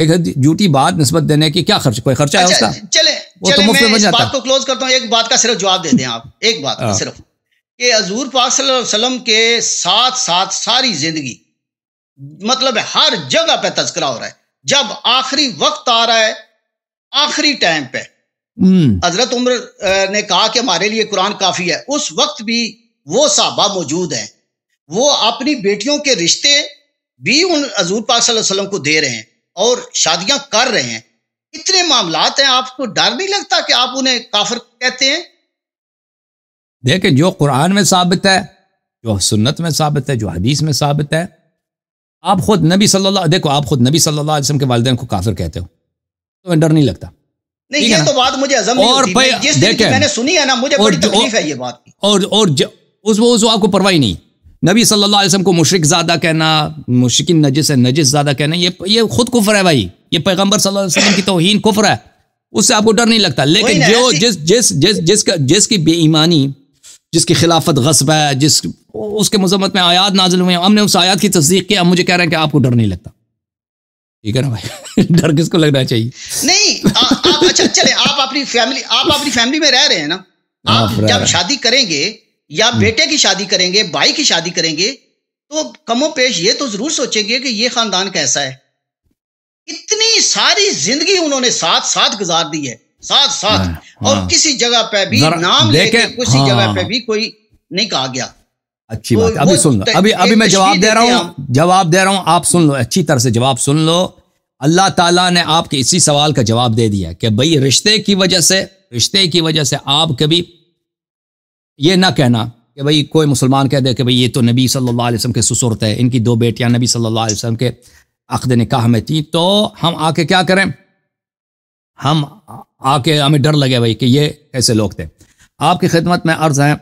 एक झूठी बात नस्बत देने की क्या खर्च कोई खर्चा अच्छा, है चले वो तो चले, तो मैं इस बात को क्लोज करता हूँ एक बात का सिर्फ जवाब दे दें आप एक बात का हाँ। सिर्फ कि हजूर पाक वसल्लम के साथ साथ सारी जिंदगी मतलब हर जगह पे तस्करा हो रहा है जब आखिरी वक्त आ रहा है आखिरी टाइम पे हम्म। हजरत उम्र ने कहा कि हमारे लिए कुरान काफी है उस वक्त भी वो साहबा मौजूद हैं वो अपनी बेटियों के रिश्ते भी उन हजूर पाक वसल्लम को दे रहे हैं और शादियां कर रहे हैं इतने मामलात हैं आपको डर नहीं लगता कि आप उन्हें काफिर कहते हैं देखे जो कुरान में साबित है जो सुन्नत में साबित है जो हदीस में साबित है आप खुद नबी सल्लल्लाहु देखो आप खुद नबी सल्लल्लाहु अलैहि वसल्लम के वालदेन को काफिर कहते हो तो डर नहीं लगता नहीं ये तो बात मुझे अजम और भाई जिस दिन की मैंने सुनी है ना मुझे बड़ी तकलीफ है ये बात और और उस वो उसको आपको परवाही नहीं नबी सल्लल्लाहु अलैहि वसल्लम को मुशरक ज़्यादा कहना मुशकिन नजिस है नजिस ज़्यादा कहना ये ये खुद कुफर है भाई ये पैगंबर सल्लल्लाहु अलैहि वसल्लम की तोहन कुफर है उससे आपको डर नहीं लगता लेकिन जो जिस जिस जिस जिसका जिसकी बेईमानी जिसकी खिलाफत गस्ब है जिस उसके मजम्मत में आयात नाजिल हुए हमने उस आयात की तस्दीक की अब मुझे कह रहे हैं कि आपको डर नहीं लगता ठीक है ना भाई डर किसको लगना चाहिए नहीं आप अच्छा चले आप अपनी फैमिली आप अपनी फैमिली में रह रहे हैं ना आप जब शादी करेंगे या हम्म। बेटे की शादी करेंगे भाई की शादी करेंगे तो कमो पेश ये तो जरूर सोचेंगे कि ये खानदान कैसा है इतनी सारी जिंदगी उन्होंने साथ साथ गुजार दी है साथ साथ हाँ, और हाँ। किसी जगह पे भी नाम लेके किसी जगह पे हाँ। भी कोई नहीं कहा गया अच्छी बात अभी सुन लो अभी अभी मैं जवाब दे रहा हूँ जवाब दे रहा हूँ आप सुन लो अच्छी तरह से जवाब सुन लो अल्लाह ताला ने आपके इसी सवाल का जवाब दे दिया कि भाई रिश्ते की वजह से रिश्ते की वजह से आप कभी ये ना कहना कि भाई कोई मुसलमान कह दे कि भाई ये तो नबी सल्लल्लाहु अलैहि वसल्लम के सुसुरत है इनकी दो बेटियां नबी सल्लल्लाहु अलैहि वसल्लम के अकद निकाह में थी तो हम आके क्या करें हम आके हमें डर लगे भाई कि ये कैसे लोग थे आपकी खिदमत में अर्ज़ है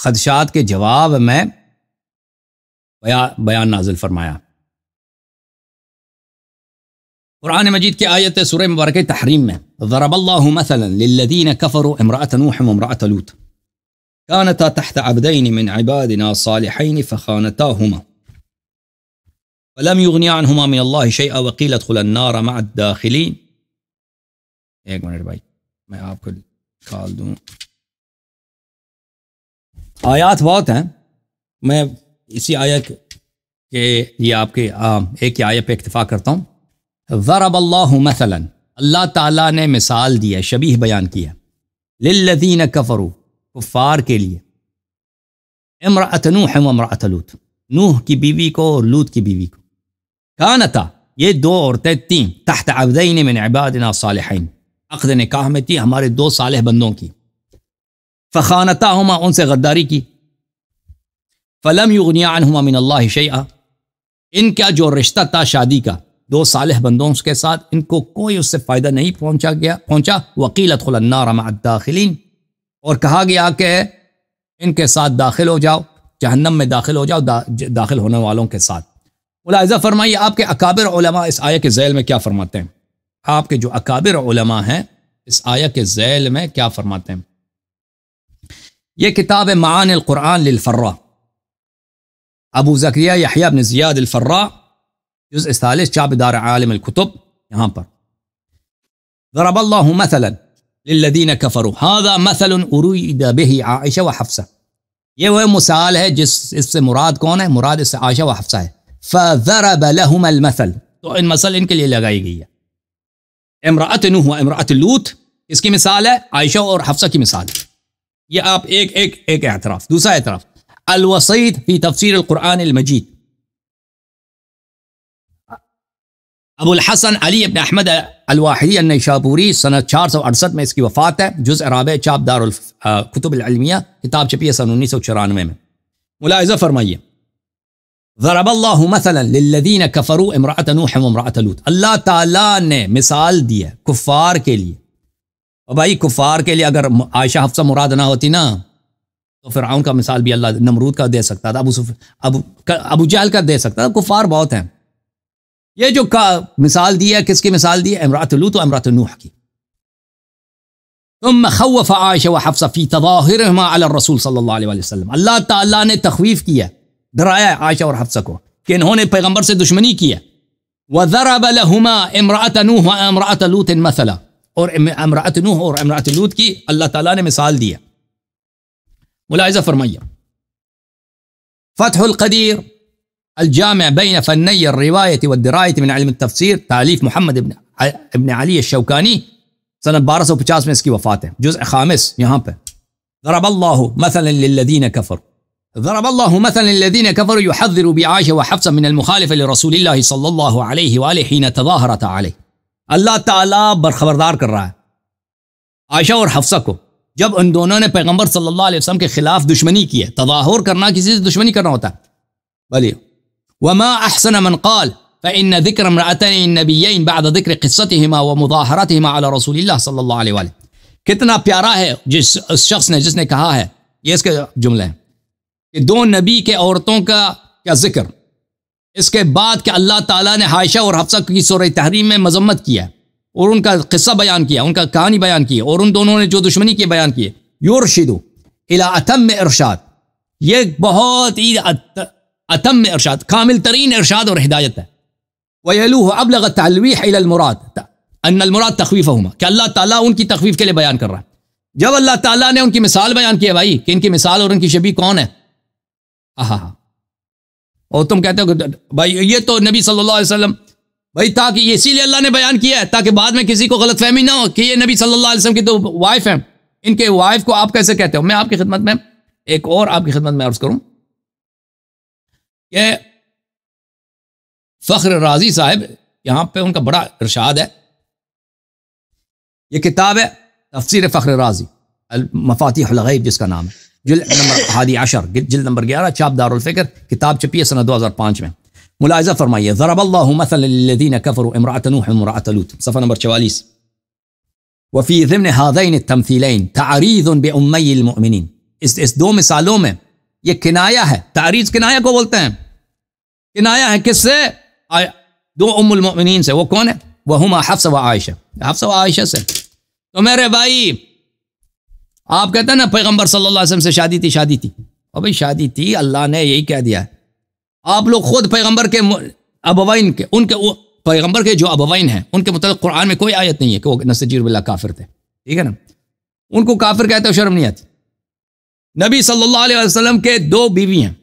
خدشات کے جواب میں بیان نازل فرمایا قرآن مجید کی آیت سورہ مبارک تحریم میں ضرب اللہ مثلا للذین کفروا امرأة نوح ومرأت لوط كانتا تحت عبدين من عبادنا صالحين فخانتاهما فلم يغني عنهما من الله شيئا وقيل ادخل النار مع الداخلين ایک منٹ بھائی میں آپ کو کال دوں आयात बहुत हैं मैं इसी आयत के ये आपके एक ही आयत पे इतफ़ा करता हूँ ज़रबल्लाहु मसलन अल्लाह ताला ने मिसाल दी है शबीह बयान की है लिल्लज़ीन कफ़रू कुफ़ार के लिए इमरात नूह व अमरात लूत नूह की बीवी को और लूत की बीवी को कानता ये दो औरतें तीन तहत अब्दैन में इबादना सालहन अकद निकाह में थी हमारे दो साल बंदों की फ़खानता हम उनसे गद्दारी की फ़लम युगनिया हमा मिन अल्लाह शैया इनका जो रिश्ता था शादी का दो साल बंदों के साथ इनको कोई उससे फ़ायदा नहीं पहुँचा गया पहुँचा वकीलत दाखिलीन और कहा गया कि इनके साथ दाखिल हो जाओ जहन्नम में दाखिल हो जाओ दा, दाखिल होने वालों के साथ मुलायजा फरमाइए आपके अकाबिर इस आय के झैल में क्या फरमाते हैं आपके जो अकाबिर हैं इस आय के झैल में क्या फरमाते हैं يا كتابة معاني القرآن للفراء أبو زكريا يحيى بن زياد الفراء جزء ثالث شعب دار عالم الكتب يهامبر نعم، ضرب الله مثلا للذين كفروا هذا مثل أريد به عائشة وحفصة يو مسألة جس اسم مراد كونه مراد اسم عائشة وحفصة فضرب لهما المثل تو ان مثل انك اللي لغاية جية امرأة نوح وامرأة لوط اسكي مثالة عائشة وحفصة كي مثالة ये आप एक एक एक एतराफ़ दूसरा एतराफ़ अलवसीत फी तफसीर कुरान मजीद अबुलहसन अली इबन अहमद अलवाहरी नशापुरी सन चार सौ अड़सठ में इसकी वफ़ात है जुज़ राब चाप दारकुतुबलमिया किताब छपी सन उन्नीस सौ चौरानवे में मुलायजा फरमाइए ज़रबल्लादीन कफ़रू इमरात नूह इमरात अल्लाह ताला ने मिसाल दी है कुफ़ार के लिए और भाई कुफार के लिए अगर आयशा हफ्सा मुराद ना होती ना तो फिर का मिसाल भी अल्लाह नमरूद का दे सकता था अबू अब अबू जहल का दे सकता था कुफार बहुत हैं ये जो का मिसाल दी है किसकी मिसाल दी है अमरातलू तो नूह की तुम खौफ आयशा व हफ्सा फ़ी तवाहिर रसूल सल्ला वसलम अल्लाह ताला ने तखवीफ़ किया डराया आयशा और हफ्सा को कि इन्होंने पैगंबर से दुश्मनी किया वज़रा बलहुमा इमरात नूह इमरात लूत मसला اور امرأت نوح اور امرأت لوت کی اللہ تعالیٰ نے مثال دیا ملاحظہ فرمائیے فتح القدیر الجامع بين فني الرواية والدراية من علم التفسير تأليف محمد بن ابن علي الشوكاني سنة 1250 में इसकी वफात है जुज़ खामिस ضرب الله مثلا للذين كفروا ضرب الله مثلا الذين كفروا يحذر بعائشة وحفصة من المخالفة لرسول الله صلى الله عليه وآله حين تظاهرت عليه अल्लाह ताला बरखबरदार कर रहा है आयशा और हफ्सा को जब उन दोनों ने पैगंबर सल्लल्लाहु अलैहि वसल्लम के खिलाफ दुश्मनी की है तदाहुर करना किसी से दुश्मनी करना होता है बोलिए वमा अहसन मनकाल फ़िन दिक्र नबीन बाद दिक्र क़स्सत हिमा व मुदाहरत हिमा अला रसूल सल्ला कितना प्यारा है जिस शख्स ने जिसने कहा है ये इसके जुमले हैं कि दो नबी के औरतों का क्या जिक्र इसके बाद कि अल्लाह ताला ने हाइशा और हफ्सा की सूर तहरीम में मजम्मत किया और उनका किस्सा बयान किया उनका कहानी बयान की और उन दोनों ने जो दुश्मनी के बयान किए योरशिदो इला इरशाद ये बहुत ही अतम इरशाद कामिल तरीन इरशाद और हिदायत है अब लगा तलवीमराद अनमराद तखवीफ़ हूँ कि अल्लाह ताली उनकी तखवीफ़ के लिए बयान कर रहा है जब अल्लाह ताली ने उनकी मिसाल बयान किया भाई कि इनकी मिसाल और उनकी शबी कौन है आहा हाँ और तुम कहते हो भाई ये तो नबी सल्लल्लाहु अलैहि वसल्लम भाई ताकि इसीलिए अल्लाह ने बयान किया है ताकि बाद में किसी को गलत फहमी ना हो कि ये नबी सल्लल्लाहु अलैहि वसल्लम की तो वाइफ हैं इनके वाइफ को आप कैसे कहते हो मैं आपकी खिदमत में एक और आपकी खिदमत में अर्ज करूं कि फ़ख्र राजी साहब यहाँ पर उनका बड़ा इरशाद है ये किताब है तफसर फ़ख्र राजी मफाती जिसका नाम है जिल्द नंबर हादी अशर जिल्द नंबर ग्यारह चाप दारुलफ़िक्र किताब छपी है सन दो हज़ार पाँच में मुलायजा फरमाइए ज़रबल्लादीन कफ़र इमरातनूमरातलूत सफ़ा नंबर चवालीस वफ़ी ज़मन हादैन तमसीलैन तारीज़बिन इस इस दो मिसालों में ये किनाया है तारीज किनाया को बोलते हैं किनाया है किससे दो उमुलमिन से वो कौन है वह हम हफ्स व आयशा हफ्स व आयशा से तो मेरे भाई आप कहते हैं ना पैगम्बर सल्लल्लाहु से शादी थी शादी थी और भाई शादी थी अल्लाह ने यही कह दिया है आप लोग खुद पैगम्बर के अबवाइन के उनके पैगम्बर के जो अबवाइन हैं उनके मतलब कुरान में कोई आयत नहीं है कि वो नसजीर बिल्ला काफिर थे ठीक है ना उनको काफिर कहते हो शर्म नहीं आती नबी सल्ला वसलम के दो बीवी हैं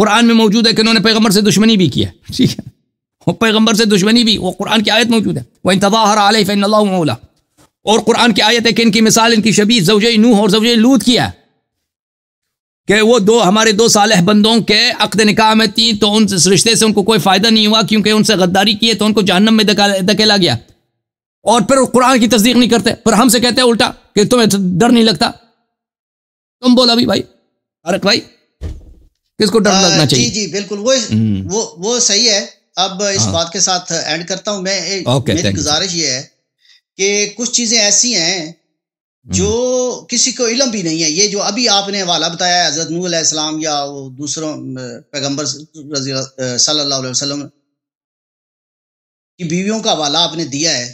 कुरान में मौजूद है कि उन्होंने पैगम्बर से दुश्मनी भी किया ठीक है वो से दुश्मनी भी वो कुरान की आयत मौजूद है वह हर आल मौला और कुरान की आयत है कि इनकी मिसाल इनकी शबी जवज नूह और जवज लूत किया कि वो दो हमारे दो सालह बंदों के अकद निकाह में थी तो उन रिश्ते से उनको कोई फ़ायदा नहीं हुआ क्योंकि उनसे गद्दारी की तो उनको जहन्नम में धकेला गया और फिर कुरान की तस्दीक नहीं करते पर हमसे कहते हैं उल्टा कि तुम्हें तो डर नहीं लगता तुम बोला भी भाई अरक भाई किसको डर लगना चाहिए जी जी बिल्कुल वो हम्म। वो वो सही है अब इस हाँ। बात के साथ एंड करता हूँ मैं एक मेरी गुजारिश ये है कि कुछ चीज़ें ऐसी हैं हम्म। जो किसी को इलम भी नहीं है ये जो अभी आपने वाला बताया हजरत नूह अलैहिस्सलाम या वो दूसरों पैगम्बर सल्लल्लाहु अलैहि वसल्लम की बीवियों का वाला आपने दिया है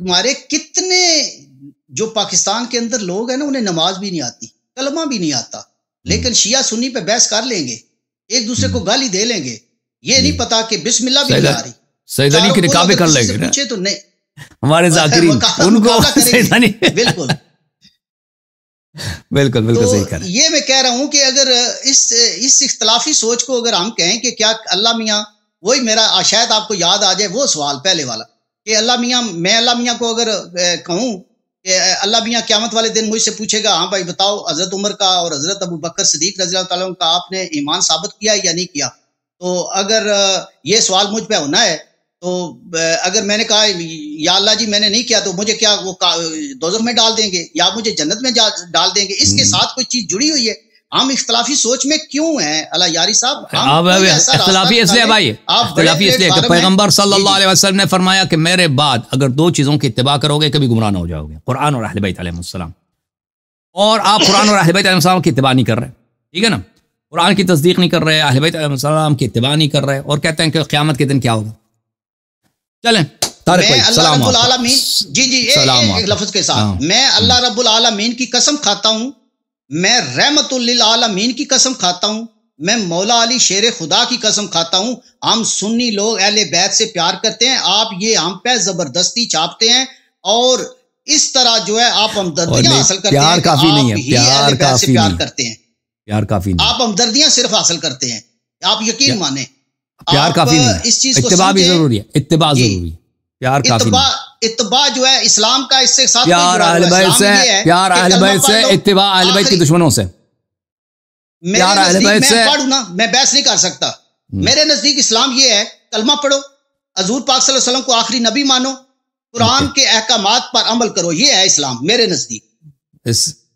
तुम्हारे कितने जो पाकिस्तान के अंदर लोग हैं ना उन्हें नमाज भी नहीं आती कलमा भी नहीं आता हम्म। लेकिन शिया सुन्नी पे बहस कर लेंगे एक दूसरे को हम्म। गाली दे लेंगे ये नहीं पता कि बिस्मिल्लाह भी नहीं आ रही सैद अली के कर लेंगे पूछे तो नहीं हमारे जाकिरी उनको बिल्कुल बिल्कुल बिल्कुल तो सही कर ये मैं कह रहा हूं कि अगर इस इस इख्तलाफी सोच को अगर हम कहें कि क्या अल्लाह मियाँ वही मेरा शायद आपको याद आ जाए वो सवाल पहले वाला कि अल्लाह मियाँ मैं अल्लाह मियाँ को अगर कहूँ कि अल्लाह मियाँ क्यामत वाले दिन मुझसे पूछेगा हाँ भाई बताओ हज़रत उमर का और हज़रत अबू बकर सदीक रजी का आपने ईमान साबित किया या नहीं किया तो अगर ये सवाल मुझ पर होना है तो अगर मैंने कहा या अल्लाह जी मैंने नहीं किया तो मुझे क्या वो दोजख में डाल देंगे या मुझे जन्नत में डाल देंगे इसके हम्म। साथ कोई चीज जुड़ी हुई है हम इख्तलाफी सोच में क्यों हैं अला यारी साहब इख्तलाफी इसलिए भाई इख्तलाफी इसलिए कि पैगंबर सल्लल्लाहु अलैहि वसल्लम ने फरमाया कि मेरे बाद अगर दो चीज़ों की इतबा करोगे कभी गुमराह हो जाओगे कुरान और अहलबैत और आप कुरान और अहलबैत की इतबा नहीं कर रहे ठीक है ना कुरान की तस्दीक नहीं कर रहे अहलबैत की इतबा नहीं कर रहे और कहते हैं कि क़्यामत के दिन क्या होगा चलें मैं अल्लाह रब्बुल आलमीन जी जी ए, लफज के साथ हाँ। मैं अल्लाह रब्बुल आलमीन की कसम खाता हूँ मैं रहमतुल्लिल आलमीन की कसम खाता हूँ मैं मौला अली शेर खुदा की कसम खाता हूँ हम सुन्नी लोग अहले बैत से प्यार करते हैं आप ये हम पे जबरदस्ती छापते हैं और इस तरह जो है आप हमदर्दियां हासिल करते प्यार हैं काफी नहीं है प्यार काफी प्यार करते हैं प्यार काफी आप हमदर्दियां सिर्फ हासिल करते हैं आप यकीन माने प्यार काफी नहीं इस चीज इतबा भी जरूरी है इतबा जरूरी प्यार काफी इतबा जो है इस्लाम का इससे साथ प्यार अहल से प्यार अहल से इतबा अहल के दुश्मनों से प्यार अहल बैत से ना मैं बहस नहीं कर सकता हम्म। मेरे नजदीक इस्लाम ये है कलमा पढ़ो हजूर पाक वसल्लम को आखिरी नबी मानो कुरान के अहकाम पर अमल करो ये है इस्लाम मेरे नजदीक